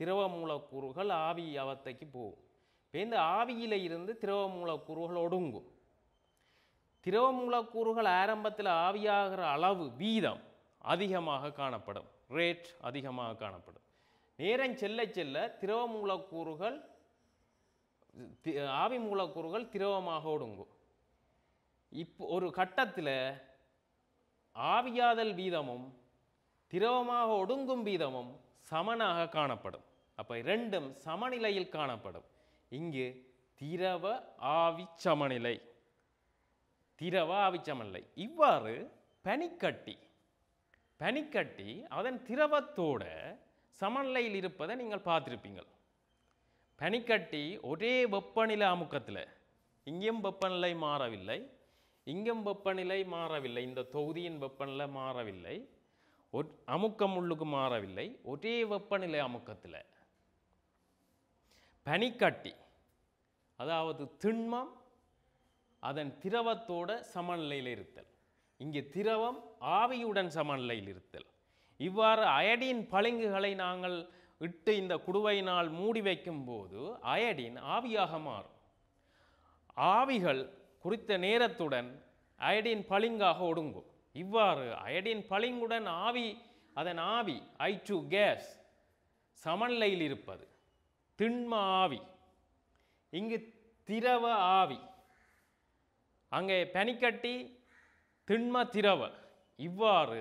திரவ மூலக்கூறுகள் ஆவி அவத்தைக்கு போகும் இப்போ இந்த ஆவியில் இருந்து திரவ மூலக்கூறுகள் ஒடுங்கும் திரவ மூலக்கூறுகள் ஆரம்பத்தில் ஆவியாகிற அளவு வீதம் அதிகமாக காணப்படும் ரேட் அதிகமாக காணப்படும் நேரம் செல்ல செல்ல திரவ மூலக்கூறுகள் ஆவி மூலக்கூறுகள் திரவமாக ஒடுங்கும் இப்போ ஒரு கட்டத்தில் ஆவியாதல் வீதமும் திரவமாக ஒடுங்கும் வீதமும் சமனாக காணப்படும் அப்போ ரெண்டும் சமநிலையில் காணப்படும் இங்கு திரவ ஆவி சமநிலை திரவ ஆவி சமநிலை இவ்வாறு பனிக்கட்டி பனிக்கட்டி அதன் திரவத்தோட சமநிலையில் இருப்பதை நீங்கள் பார்த்துருப்பீங்கள் பனிக்கட்டி ஒரே வெப்பநிலை அமுக்கத்தில் இங்கேயும் வெப்பநிலை மாறவில்லை இங்கும் வெப்பநிலை மாறவில்லை இந்த தொகுதியின் வெப்பநிலை மாறவில்லை அமுக்கம் உள்ளுக்கு மாறவில்லை ஒரே வெப்பநிலை அமுக்கத்தில் பனிக்கட்டி அதாவது திண்மம் அதன் திரவத்தோட சமநிலையில் இருத்தல் இங்கே திரவம் ஆவியுடன் சமநிலையில் இருத்தல் இவ்வாறு அயடியின் பளிங்குகளை நாங்கள் இட்டு இந்த குடுவையினால் மூடி வைக்கும் போது அயடின் ஆவியாக மாறும் ஆவிகள் குறித்த நேரத்துடன் அயடின் பளிங்காக ஒடுங்கும் இவ்வாறு அயடின் பளிங்குடன் ஆவி அதன் ஆவி ஐ டு கேஸ் சமநிலையில் இருப்பது திண்ம ஆவி இங்கு திரவ ஆவி அங்கே பனிக்கட்டி திண்ம திரவ இவ்வாறு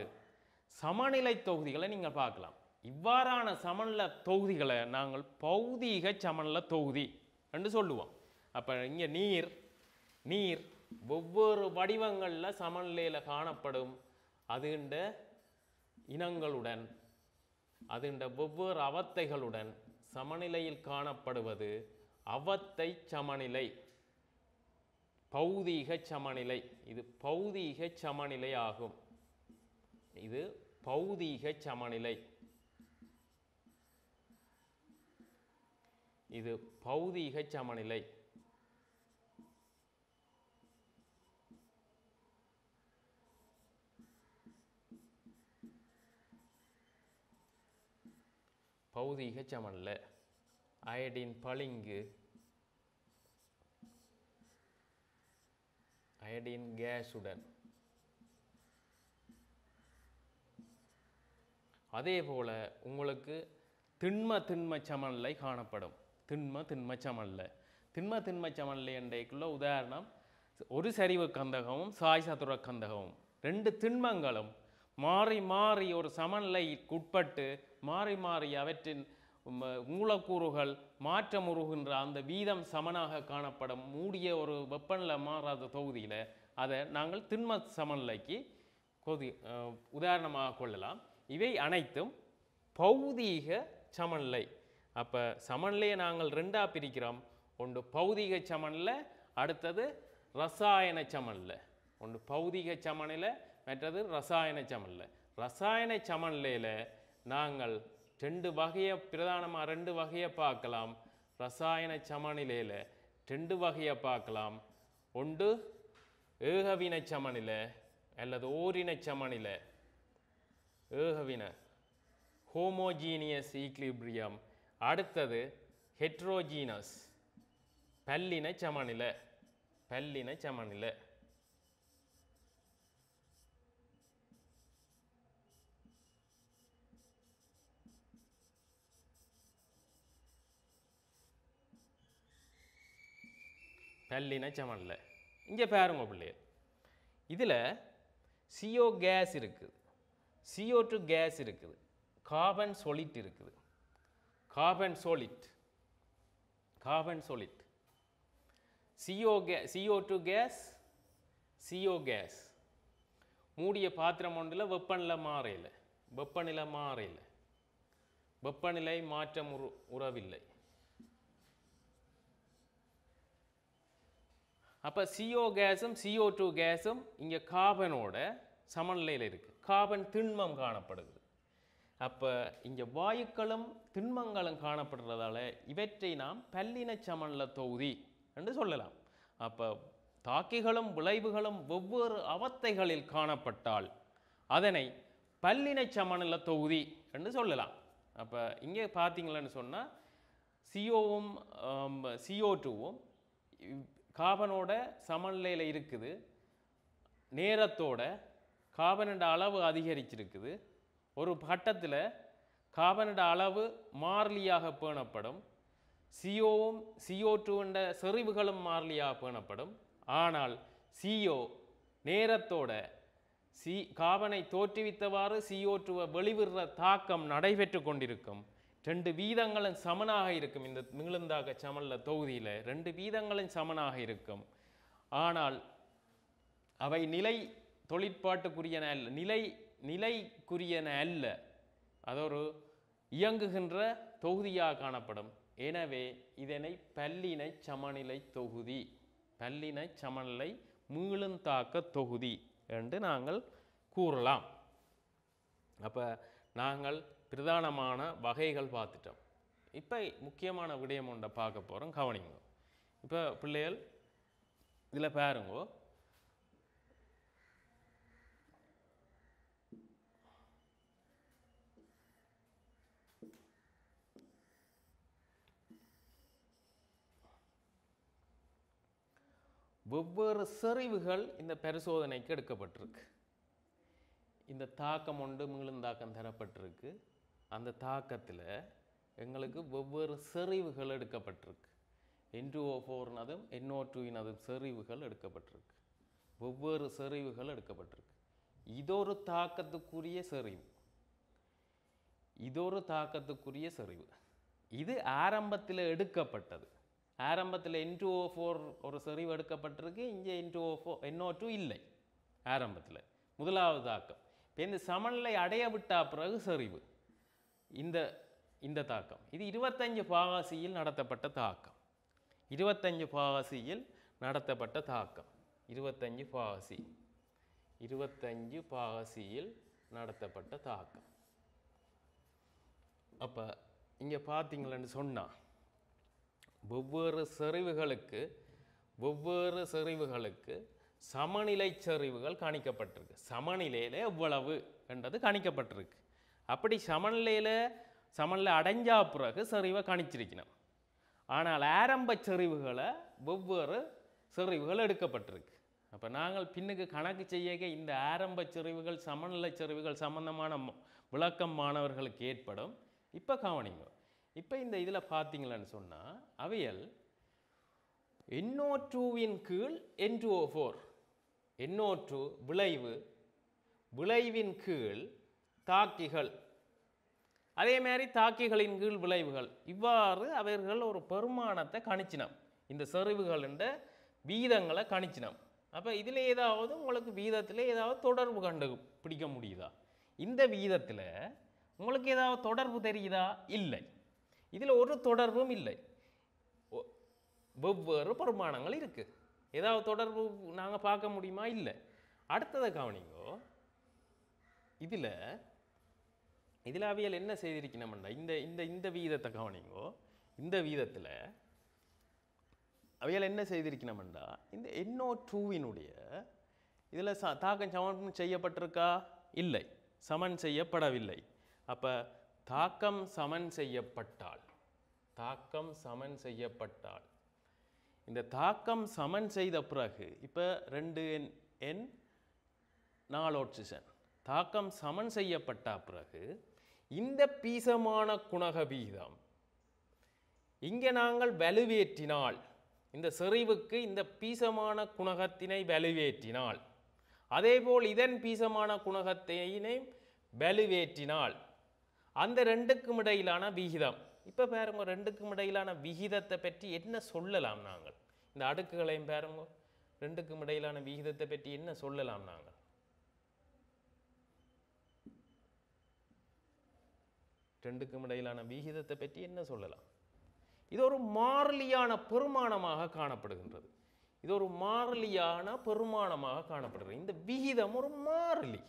சமநிலை தொகுதிகளை நீங்கள் பார்க்கலாம் இவ்வாறான சமநில தொகுதிகளை நாங்கள் பௌதீக சமநில தொகுதி என்று சொல்லுவோம் அப்போ இங்கே நீர் நீர் ஒவ்வொரு வடிவங்களில் சமநிலையில் காணப்படும் அதுண்ட இனங்களுடன் அதுண்ட ஒவ்வொரு அவத்தைகளுடன் சமநிலையில் காணப்படுவது அவத்தை சமநிலை பௌதீக சமநிலை இது பௌதீக சமநிலை ஆகும் இது பௌதீக சமநிலை இது பௌதீக சமநிலை பௌதீக சமநிலை அயடின் பளிங்கு அயடின் கேஸுடன் அதே போல் உங்களுக்கு திண்ம திண்ம சமநிலை காணப்படும் திண்ம திண்மச்சமல்ல சமல்ல திண்ம திண்ம சமல்ல என்றைக்குள்ள உதாரணம் ஒரு சரிவு கந்தகமும் சாய் சதுர கந்தகமும் ரெண்டு திண்மங்களும் மாறி மாறி ஒரு சமநிலைக்கு உட்பட்டு மாறி மாறி அவற்றின் மூலக்கூறுகள் உருகின்ற அந்த வீதம் சமனாக காணப்படும் மூடிய ஒரு வெப்பநிலை மாறாத தொகுதியில் அதை நாங்கள் திண்ம சமநிலைக்கு கொதி உதாரணமாக கொள்ளலாம் இவை அனைத்தும் பௌதீக சமநிலை அப்போ சமன்லேயே நாங்கள் ரெண்டாக பிரிக்கிறோம் ஒன்று பௌதிக சமனில் அடுத்தது ரசாயன சமனில் ஒன்று பௌதிக சமனில் மற்றது ரசாயன சமனில் ரசாயன சமன்லையில் நாங்கள் ரெண்டு வகையை பிரதானமாக ரெண்டு வகையை பார்க்கலாம் ரசாயன சமநிலையில் ரெண்டு வகையை பார்க்கலாம் ஒன்று ஏகவின சமநில அல்லது ஓரின சமநில ஏகவின ஹோமோஜீனியஸ் ஈக்லிப்ரியம் அடுத்தது ஹெட்ரோஜீனஸ் பல்லின சமநில பல்லின சமநில பல்லின சமநில இங்கே பாருங்க பிள்ளையர் இதில் சிஓ கேஸ் இருக்குது சிஓ டூ கேஸ் இருக்குது கார்பன் சொலிட் இருக்குது carbon solid carbon solid CO கே CO two gas CO gas மூடிய பாத்திரம் ஒன்றில் வெப்பநிலை மாறையில் வெப்பநிலை மாறையில் வெப்பநிலை மாற்றம் உரு உறவில்லை அப்போ சிஓ கேஸும் சிஓ டூ கேஸும் இங்கே கார்பனோட சமநிலையில் இருக்குது கார்பன் திண்மம் காணப்படுது அப்போ இங்கே வாயுக்களும் திண்மங்களும் காணப்படுறதால இவற்றை நாம் பல்லின சமநில தொகுதி என்று சொல்லலாம் அப்போ தாக்கிகளும் விளைவுகளும் வெவ்வேறு அவத்தைகளில் காணப்பட்டால் அதனை பல்லின சமநில தொகுதி என்று சொல்லலாம் அப்போ இங்கே பார்த்தீங்களன்னு சொன்னால் சிஓவும் சிஓ டூவும் காபனோட சமநிலையில் இருக்குது நேரத்தோட காபனோட அளவு அதிகரிச்சிருக்குது ஒரு கட்டத்தில் காபனிட அளவு மாறிலியாக பேணப்படும் சியோவும் சிஓ டூன்ற செறிவுகளும் மாறிலியாக பேணப்படும் ஆனால் சிஓ நேரத்தோட சி காபனை தோற்றுவித்தவாறு சிஓ டூவை வெளிவிடுற தாக்கம் நடைபெற்று கொண்டிருக்கும் ரெண்டு வீதங்களும் சமனாக இருக்கும் இந்த மிகுந்தாக சமல்ல தொகுதியில் ரெண்டு வீதங்களும் சமனாக இருக்கும் ஆனால் அவை நிலை தொழிற்பாட்டுக்குரியன நிலை நிலைக்குரியன அல்ல அதொரு இயங்குகின்ற தொகுதியாக காணப்படும் எனவே இதனை பல்லினை சமநிலை தொகுதி பல்லினை சமநிலை மீளும் தாக்க தொகுதி என்று நாங்கள் கூறலாம் அப்போ நாங்கள் பிரதானமான வகைகள் பார்த்துட்டோம் இப்போ முக்கியமான விடயம் ஒன்றை பார்க்க போகிறோம் கவனிங்க இப்போ பிள்ளைகள் இதில் பாருங்கோ வெவ்வேறு செறிவுகள் இந்த பரிசோதனைக்கு எடுக்கப்பட்டிருக்கு இந்த தாக்கம் உண்டு தாக்கம் தரப்பட்டிருக்கு அந்த தாக்கத்தில் எங்களுக்கு வெவ்வேறு செறிவுகள் எடுக்கப்பட்டிருக்கு என் டூ ஓ ஃபோர்னதும் என்ஓ டூவினதும் செறிவுகள் எடுக்கப்பட்டிருக்கு வெவ்வேறு செறிவுகள் எடுக்கப்பட்டிருக்கு இதொரு தாக்கத்துக்குரிய செறிவு இதொரு தாக்கத்துக்குரிய செறிவு இது ஆரம்பத்தில் எடுக்கப்பட்டது ஆரம்பத்தில் என் டூ ஓ ஃபோர் ஒரு செறிவு எடுக்கப்பட்டிருக்கு இங்கே N two O four NO two இல்லை ஆரம்பத்தில் முதலாவது தாக்கம் இப்போ இந்த சமநிலை அடைய விட்டா பிறகு செறிவு இந்த இந்த தாக்கம் இது இருபத்தஞ்சு பாகாசியில் நடத்தப்பட்ட தாக்கம் இருபத்தஞ்சு பாகாசியில் நடத்தப்பட்ட தாக்கம் இருபத்தஞ்சு பாகாசி இருபத்தஞ்சு பாகாசியில் நடத்தப்பட்ட தாக்கம் அப்போ இங்கே பார்த்தீங்களேன்னு சொன்னால் வெவ்வேறு செறிவுகளுக்கு வெவ்வேறு செறிவுகளுக்கு சமநிலை செறிவுகள் காணிக்கப்பட்டிருக்கு சமநிலையில் எவ்வளவு என்றது காணிக்கப்பட்டிருக்கு அப்படி சமநிலையில் சமநிலை அடைஞ்சா பிறகு செறிவை காணிச்சிருக்கணும் ஆனால் ஆரம்ப செறிவுகளை வெவ்வேறு செறிவுகள் எடுக்கப்பட்டிருக்கு அப்போ நாங்கள் பின்னுக்கு கணக்கு செய்ய இந்த ஆரம்ப செறிவுகள் சமநிலை செறிவுகள் சம்பந்தமான விளக்கம் மாணவர்களுக்கு ஏற்படும் இப்போ கவனிங்க இப்போ இந்த இதில் பார்த்தீங்களான்னு சொன்னால் அவியல் என்ஓ டூவின் கீழ் N two O four NO two விளைவு விளைவின் கீழ் தாக்கிகள் அதே மாதிரி தாக்கிகளின் கீழ் விளைவுகள் இவ்வாறு அவர்கள் ஒரு பெருமானத்தை கணிச்சினம் இந்த செறிவுகள் என்ற வீதங்களை கணிச்சினம் அப்போ இதில் ஏதாவது உங்களுக்கு வீதத்தில் ஏதாவது தொடர்பு கண்டு பிடிக்க முடியுதா இந்த வீதத்தில் உங்களுக்கு ஏதாவது தொடர்பு தெரியுதா இல்லை இதில் ஒரு தொடர்பும் இல்லை வெவ்வேறு பிரமாணங்கள் இருக்குது ஏதாவது தொடர்பு நாங்கள் பார்க்க முடியுமா இல்லை அடுத்ததை கவனிங்கோ இதில் இதில் அவியல் என்ன செய்திருக்கணும்னா இந்த இந்த இந்த வீதத்தை கவனிங்கோ இந்த வீதத்தில் அவையால் என்ன செய்திருக்கணும்னா இந்த என்னோ டூவினுடைய இதில் ச தாக்கம் சமன் செய்யப்பட்டிருக்கா இல்லை சமன் செய்யப்படவில்லை அப்போ தாக்கம் சமன் செய்யப்பட்டால் தாக்கம் சமன் செய்யப்பட்டால் இந்த தாக்கம் சமன் செய்த பிறகு இப்போ ரெண்டு எண் எண் நாலு ஆக்சிஜன் தாக்கம் சமன் செய்யப்பட்ட பிறகு இந்த பீசமான குணக விகிதம் இங்கே நாங்கள் வலுவேற்றினால் இந்த செறிவுக்கு இந்த பீசமான குணகத்தினை வலுவேற்றினால் அதேபோல் இதன் பீசமான குணகத்தினை வலுவேற்றினால் அந்த ரெண்டுக்கும் இடையிலான விகிதம் இப்போ பாருங்க ரெண்டுக்கும் இடையிலான விகிதத்தை பற்றி என்ன சொல்லலாம் நாங்கள் இந்த அடுக்குகளையும் பாருங்க ரெண்டுக்கும் இடையிலான விகிதத்தை பற்றி என்ன சொல்லலாம் நாங்கள் ரெண்டுக்கும் இடையிலான விகிதத்தை பற்றி என்ன சொல்லலாம் இது ஒரு மாறலியான பெருமானமாக காணப்படுகின்றது இது ஒரு மாறலியான பெருமானமாக காணப்படுகிறது இந்த விகிதம் ஒரு மாறலி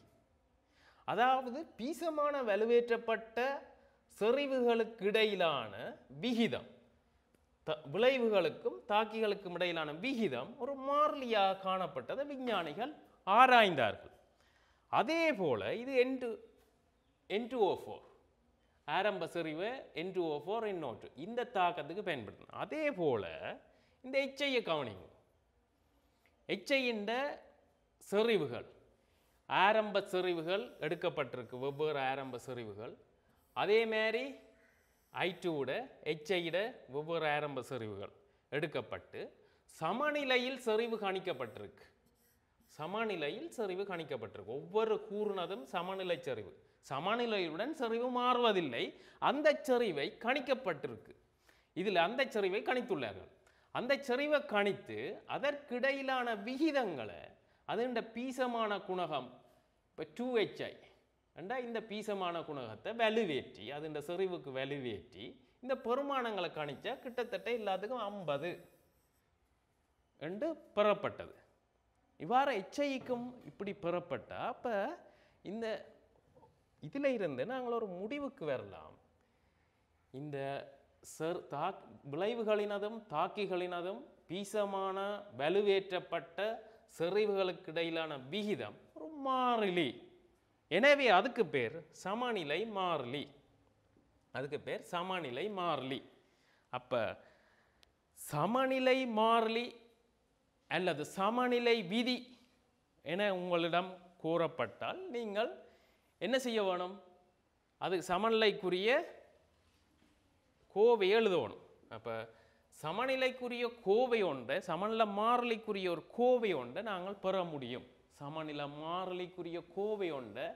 அதாவது பீசமான வலுவேற்றப்பட்ட செறிவுகளுக்கிடையிலான விகிதம் த விளைவுகளுக்கும் தாக்கிகளுக்கும் இடையிலான விகிதம் ஒரு மாறிலியாக காணப்பட்டதை விஞ்ஞானிகள் ஆராய்ந்தார்கள் அதே போல் இது என் டு ஓ ஃபோர் ஆரம்ப செறிவு டு ஓ ஃபோர் இன்னொன்று இந்த தாக்கத்துக்கு பயன்படுத்தணும் அதே போல் இந்த எச்ஐயை கவனிங்க எச்ஐயின் செறிவுகள் ஆரம்ப செறிவுகள் எடுக்கப்பட்டிருக்கு வெவ்வேறு ஆரம்ப செறிவுகள் அதேமாரி ஐ ஐடூட ஹெச்ஐட வெவ்வேறு ஆரம்ப செறிவுகள் எடுக்கப்பட்டு சமநிலையில் செறிவு கணிக்கப்பட்டிருக்கு சமநிலையில் செறிவு கணிக்கப்பட்டிருக்கு ஒவ்வொரு கூறுனதும் சமநிலை செறிவு சமநிலையுடன் செறிவு மாறுவதில்லை அந்த செறிவை கணிக்கப்பட்டிருக்கு இதில் அந்த செறிவை கணித்துள்ளார்கள் அந்த செறிவை கணித்து அதற்கிடையிலான விகிதங்களை அதுண்ட பீசமான குணகம் இப்போ டூ ஹெச்ஐ ரெண்டா இந்த பீசமான குணகத்தை வலுவேற்றி அதுண்ட செறிவுக்கு வலுவேற்றி இந்த பெருமானங்களை கணிச்சா கிட்டத்தட்ட இல்லாததுக்கும் ஐம்பது என்று பெறப்பட்டது இவ்வாறு எச்ஐக்கும் இப்படி பெறப்பட்ட அப்போ இந்த இதில் இருந்து நாங்கள் ஒரு முடிவுக்கு வரலாம் இந்த செர் தா விளைவுகளினதும் தாக்கிகளினதும் பீசமான வலுவேற்றப்பட்ட செறிவுகளுக்கு இடையிலான விகிதம் ஒரு மாறிலி எனவே அதுக்கு பேர் சமநிலை மாறிலி அதுக்கு பேர் சமநிலை மாறிலி அப்போ சமநிலை மாறிலி அல்லது சமநிலை விதி என உங்களிடம் கூறப்பட்டால் நீங்கள் என்ன செய்ய வேணும் அது சமநிலைக்குரிய கோவை எழுதணும் அப்போ சமநிலைக்குரிய கோவை ஒன்றை சமநில மாறலைக்குரிய ஒரு கோவை ஒன்றை நாங்கள் பெற முடியும் சமநில மாறலிக்குரிய கோவை ஒன்றை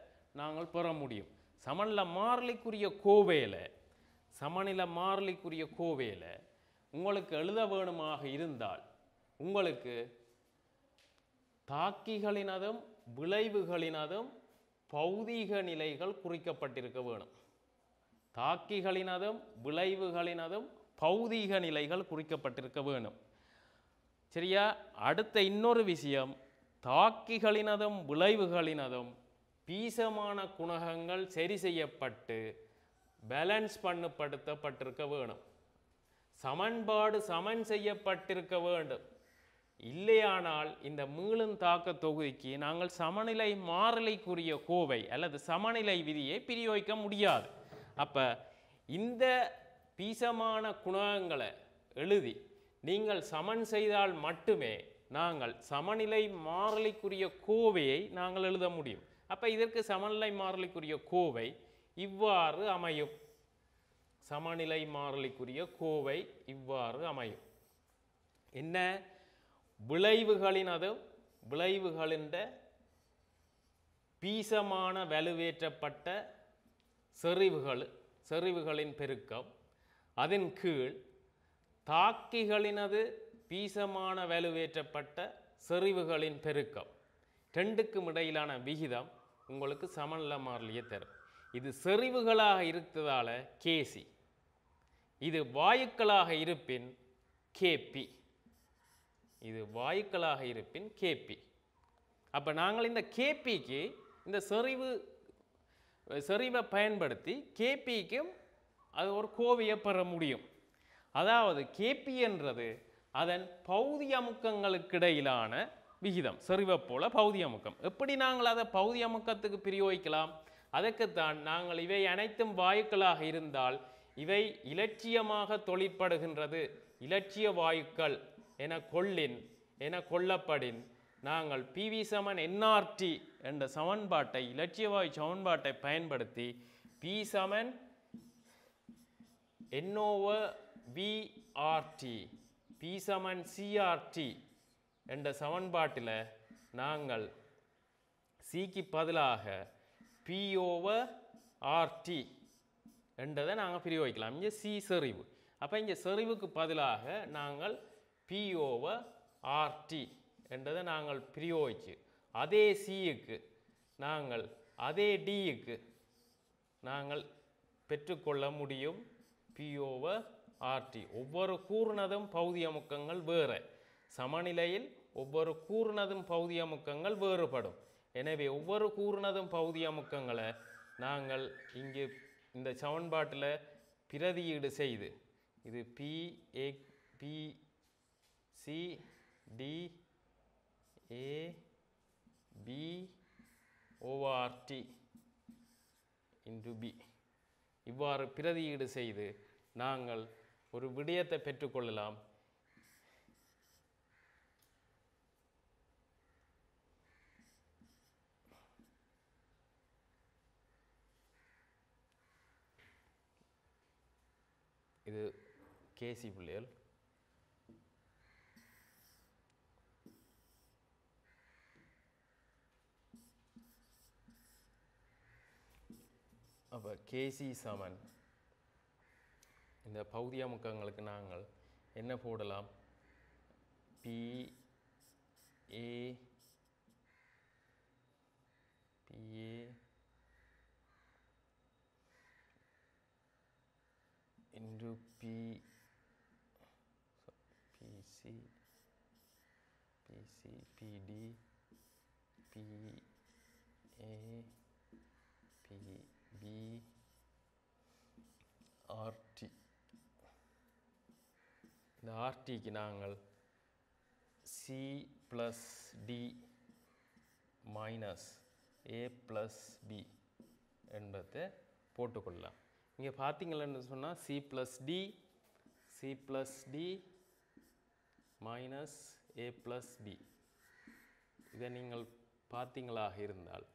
நாங்கள் பெற முடியும் சமநில மாறலைக்குரிய கோவையில் சமநில மாறலிக்குரிய கோவையில் உங்களுக்கு எழுத வேணுமாக இருந்தால் உங்களுக்கு தாக்கிகளினதும் விளைவுகளினதும் பௌதீக நிலைகள் குறிக்கப்பட்டிருக்க வேணும் தாக்கிகளினதும் விளைவுகளினதும் பௌதீக நிலைகள் குறிக்கப்பட்டிருக்க வேணும் சரியா அடுத்த இன்னொரு விஷயம் தாக்கிகளினதும் விளைவுகளினதும் பீசமான குணகங்கள் சரி செய்யப்பட்டு பேலன்ஸ் பண்ணுப்படுத்தப்பட்டிருக்க வேணும் சமன்பாடு சமன் செய்யப்பட்டிருக்க வேண்டும் இல்லையானால் இந்த மீளும் தாக்க தொகுதிக்கு நாங்கள் சமநிலை மாறலைக்குரிய கோவை அல்லது சமநிலை விதியை பிரியோகிக்க முடியாது அப்போ இந்த பீசமான குணகங்களை எழுதி நீங்கள் சமன் செய்தால் மட்டுமே நாங்கள் சமநிலை மாறலிக்குரிய கோவையை நாங்கள் எழுத முடியும் அப்போ இதற்கு சமநிலை மாறலிக்குரிய கோவை இவ்வாறு அமையும் சமநிலை மாறலிக்குரிய கோவை இவ்வாறு அமையும் என்ன விளைவுகளினதும் விளைவுகளின் பீசமான வலுவேற்றப்பட்ட செறிவுகள் செறிவுகளின் பெருக்கம் அதன் கீழ் தாக்கிகளினது பீசமான வலுவேற்றப்பட்ட செறிவுகளின் பெருக்கம் ரெண்டுக்கும் இடையிலான விகிதம் உங்களுக்கு சமநிலை மாறிலியை தரும் இது செறிவுகளாக இருந்ததால் கேசி இது வாயுக்களாக இருப்பின் கேபி இது வாயுக்களாக இருப்பின் கேபி அப்போ நாங்கள் இந்த கேபிக்கு இந்த செறிவு செறிவை பயன்படுத்தி கேபிக்கும் அது ஒரு கோவையை பெற முடியும் அதாவது கேபி என்றது அதன் அமுக்கங்களுக்கு அமுக்கங்களுக்கிடையிலான விகிதம் செறிவை போல பௌதி அமுக்கம் எப்படி நாங்கள் அதை பௌதி அமுக்கத்துக்கு பிரயோகிக்கலாம் அதற்குத்தான் நாங்கள் இவை அனைத்தும் வாயுக்களாக இருந்தால் இவை இலட்சியமாக தொழிற்படுகின்றது இலட்சிய வாயுக்கள் என கொள்ளின் என கொல்லப்படின் நாங்கள் பிவி சமன் என்ஆர்டி என்ற சமன்பாட்டை வாயு சமன்பாட்டை பயன்படுத்தி பி சமன் n over vrt p சமன் சிஆர்டி என்ற சமன்பாட்டில் நாங்கள் சிக்கு பதிலாக பி ஆர்டி என்றதை நாங்கள் பிரயோகிக்கலாம் இங்கே சி செறிவு அப்போ இங்கே செறிவுக்கு பதிலாக நாங்கள் பி ஆர்டி என்றதை நாங்கள் பிரயோகிச்சு அதே சியுக்கு நாங்கள் அதே டியுக்கு நாங்கள் பெற்றுக்கொள்ள முடியும் பி ஆர்டி ஒவ்வொரு கூர்ணதும் பகுதி அமுக்கங்கள் வேறு சமநிலையில் ஒவ்வொரு கூர்ணதும் பகுதி அமுக்கங்கள் வேறுபடும் எனவே ஒவ்வொரு கூர்ணதும் பகுதி அமுக்கங்களை நாங்கள் இங்கு இந்த சமன்பாட்டில் பிரதியீடு செய்து இது P A P C D A P ஓஆர்டி இன்டு பி இவ்வாறு பிரதியீடு செய்து நாங்கள் ஒரு விடயத்தை பெற்றுக்கொள்ளலாம் இது கேசி பிள்ளையல் அப்போ கேசி சமன் இந்த பௌதிய முக்கங்களுக்கு நாங்கள் என்ன போடலாம் பி ஏ பிஏ இன்று பி ஆர்டிக்கு நாங்கள் C plus D minus A plus B என்பதை போட்டுக்கொள்ளலாம் இங்கே பார்த்தீங்களன்னு சொன்னால் C plus D C plus D minus A plus B இதை நீங்கள் பார்த்தீங்களாக இருந்தால்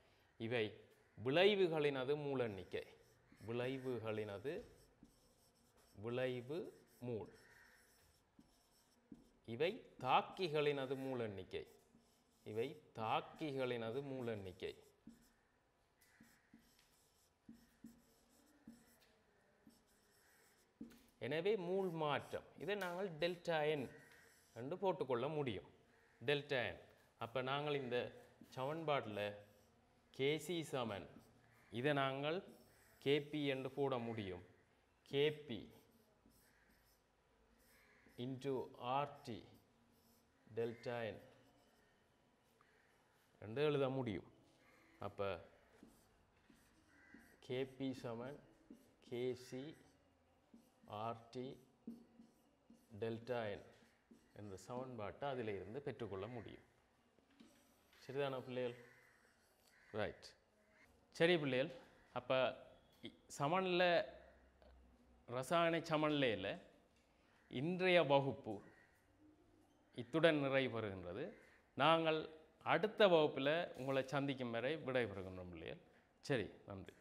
இவை விளைவுகளினது மூல எண்ணிக்கை விளைவுகளினது விளைவு மூல் இவை தாக்கிகளினது மூல எண்ணிக்கை இவை தாக்கிகளினது மூல எண்ணிக்கை எனவே மூல் மாற்றம் இதை நாங்கள் டெல்டா என் என்று போட்டுக்கொள்ள முடியும் டெல்டா என் அப்போ நாங்கள் இந்த சவன்பாட்டில் கேசி சமன் இதை நாங்கள் கேபி என்று போட முடியும் KP into RT delta n ரெண்டு எழுத முடியும் அப்போ கேபி சமன் கேசி ஆர்டி டெல்டா என் என்ற சமன்பாட்டை அதில் இருந்து பெற்றுக்கொள்ள முடியும் சரிதானா பிள்ளைகள் ரைட் சரி பிள்ளைகள் அப்போ சமனில் ரசாயன இல்லை இன்றைய வகுப்பு இத்துடன் நிறைவு நாங்கள் அடுத்த வகுப்பில் உங்களை சந்திக்கும் வரை விடைபெறுகின்றோம் இல்லையா சரி நன்றி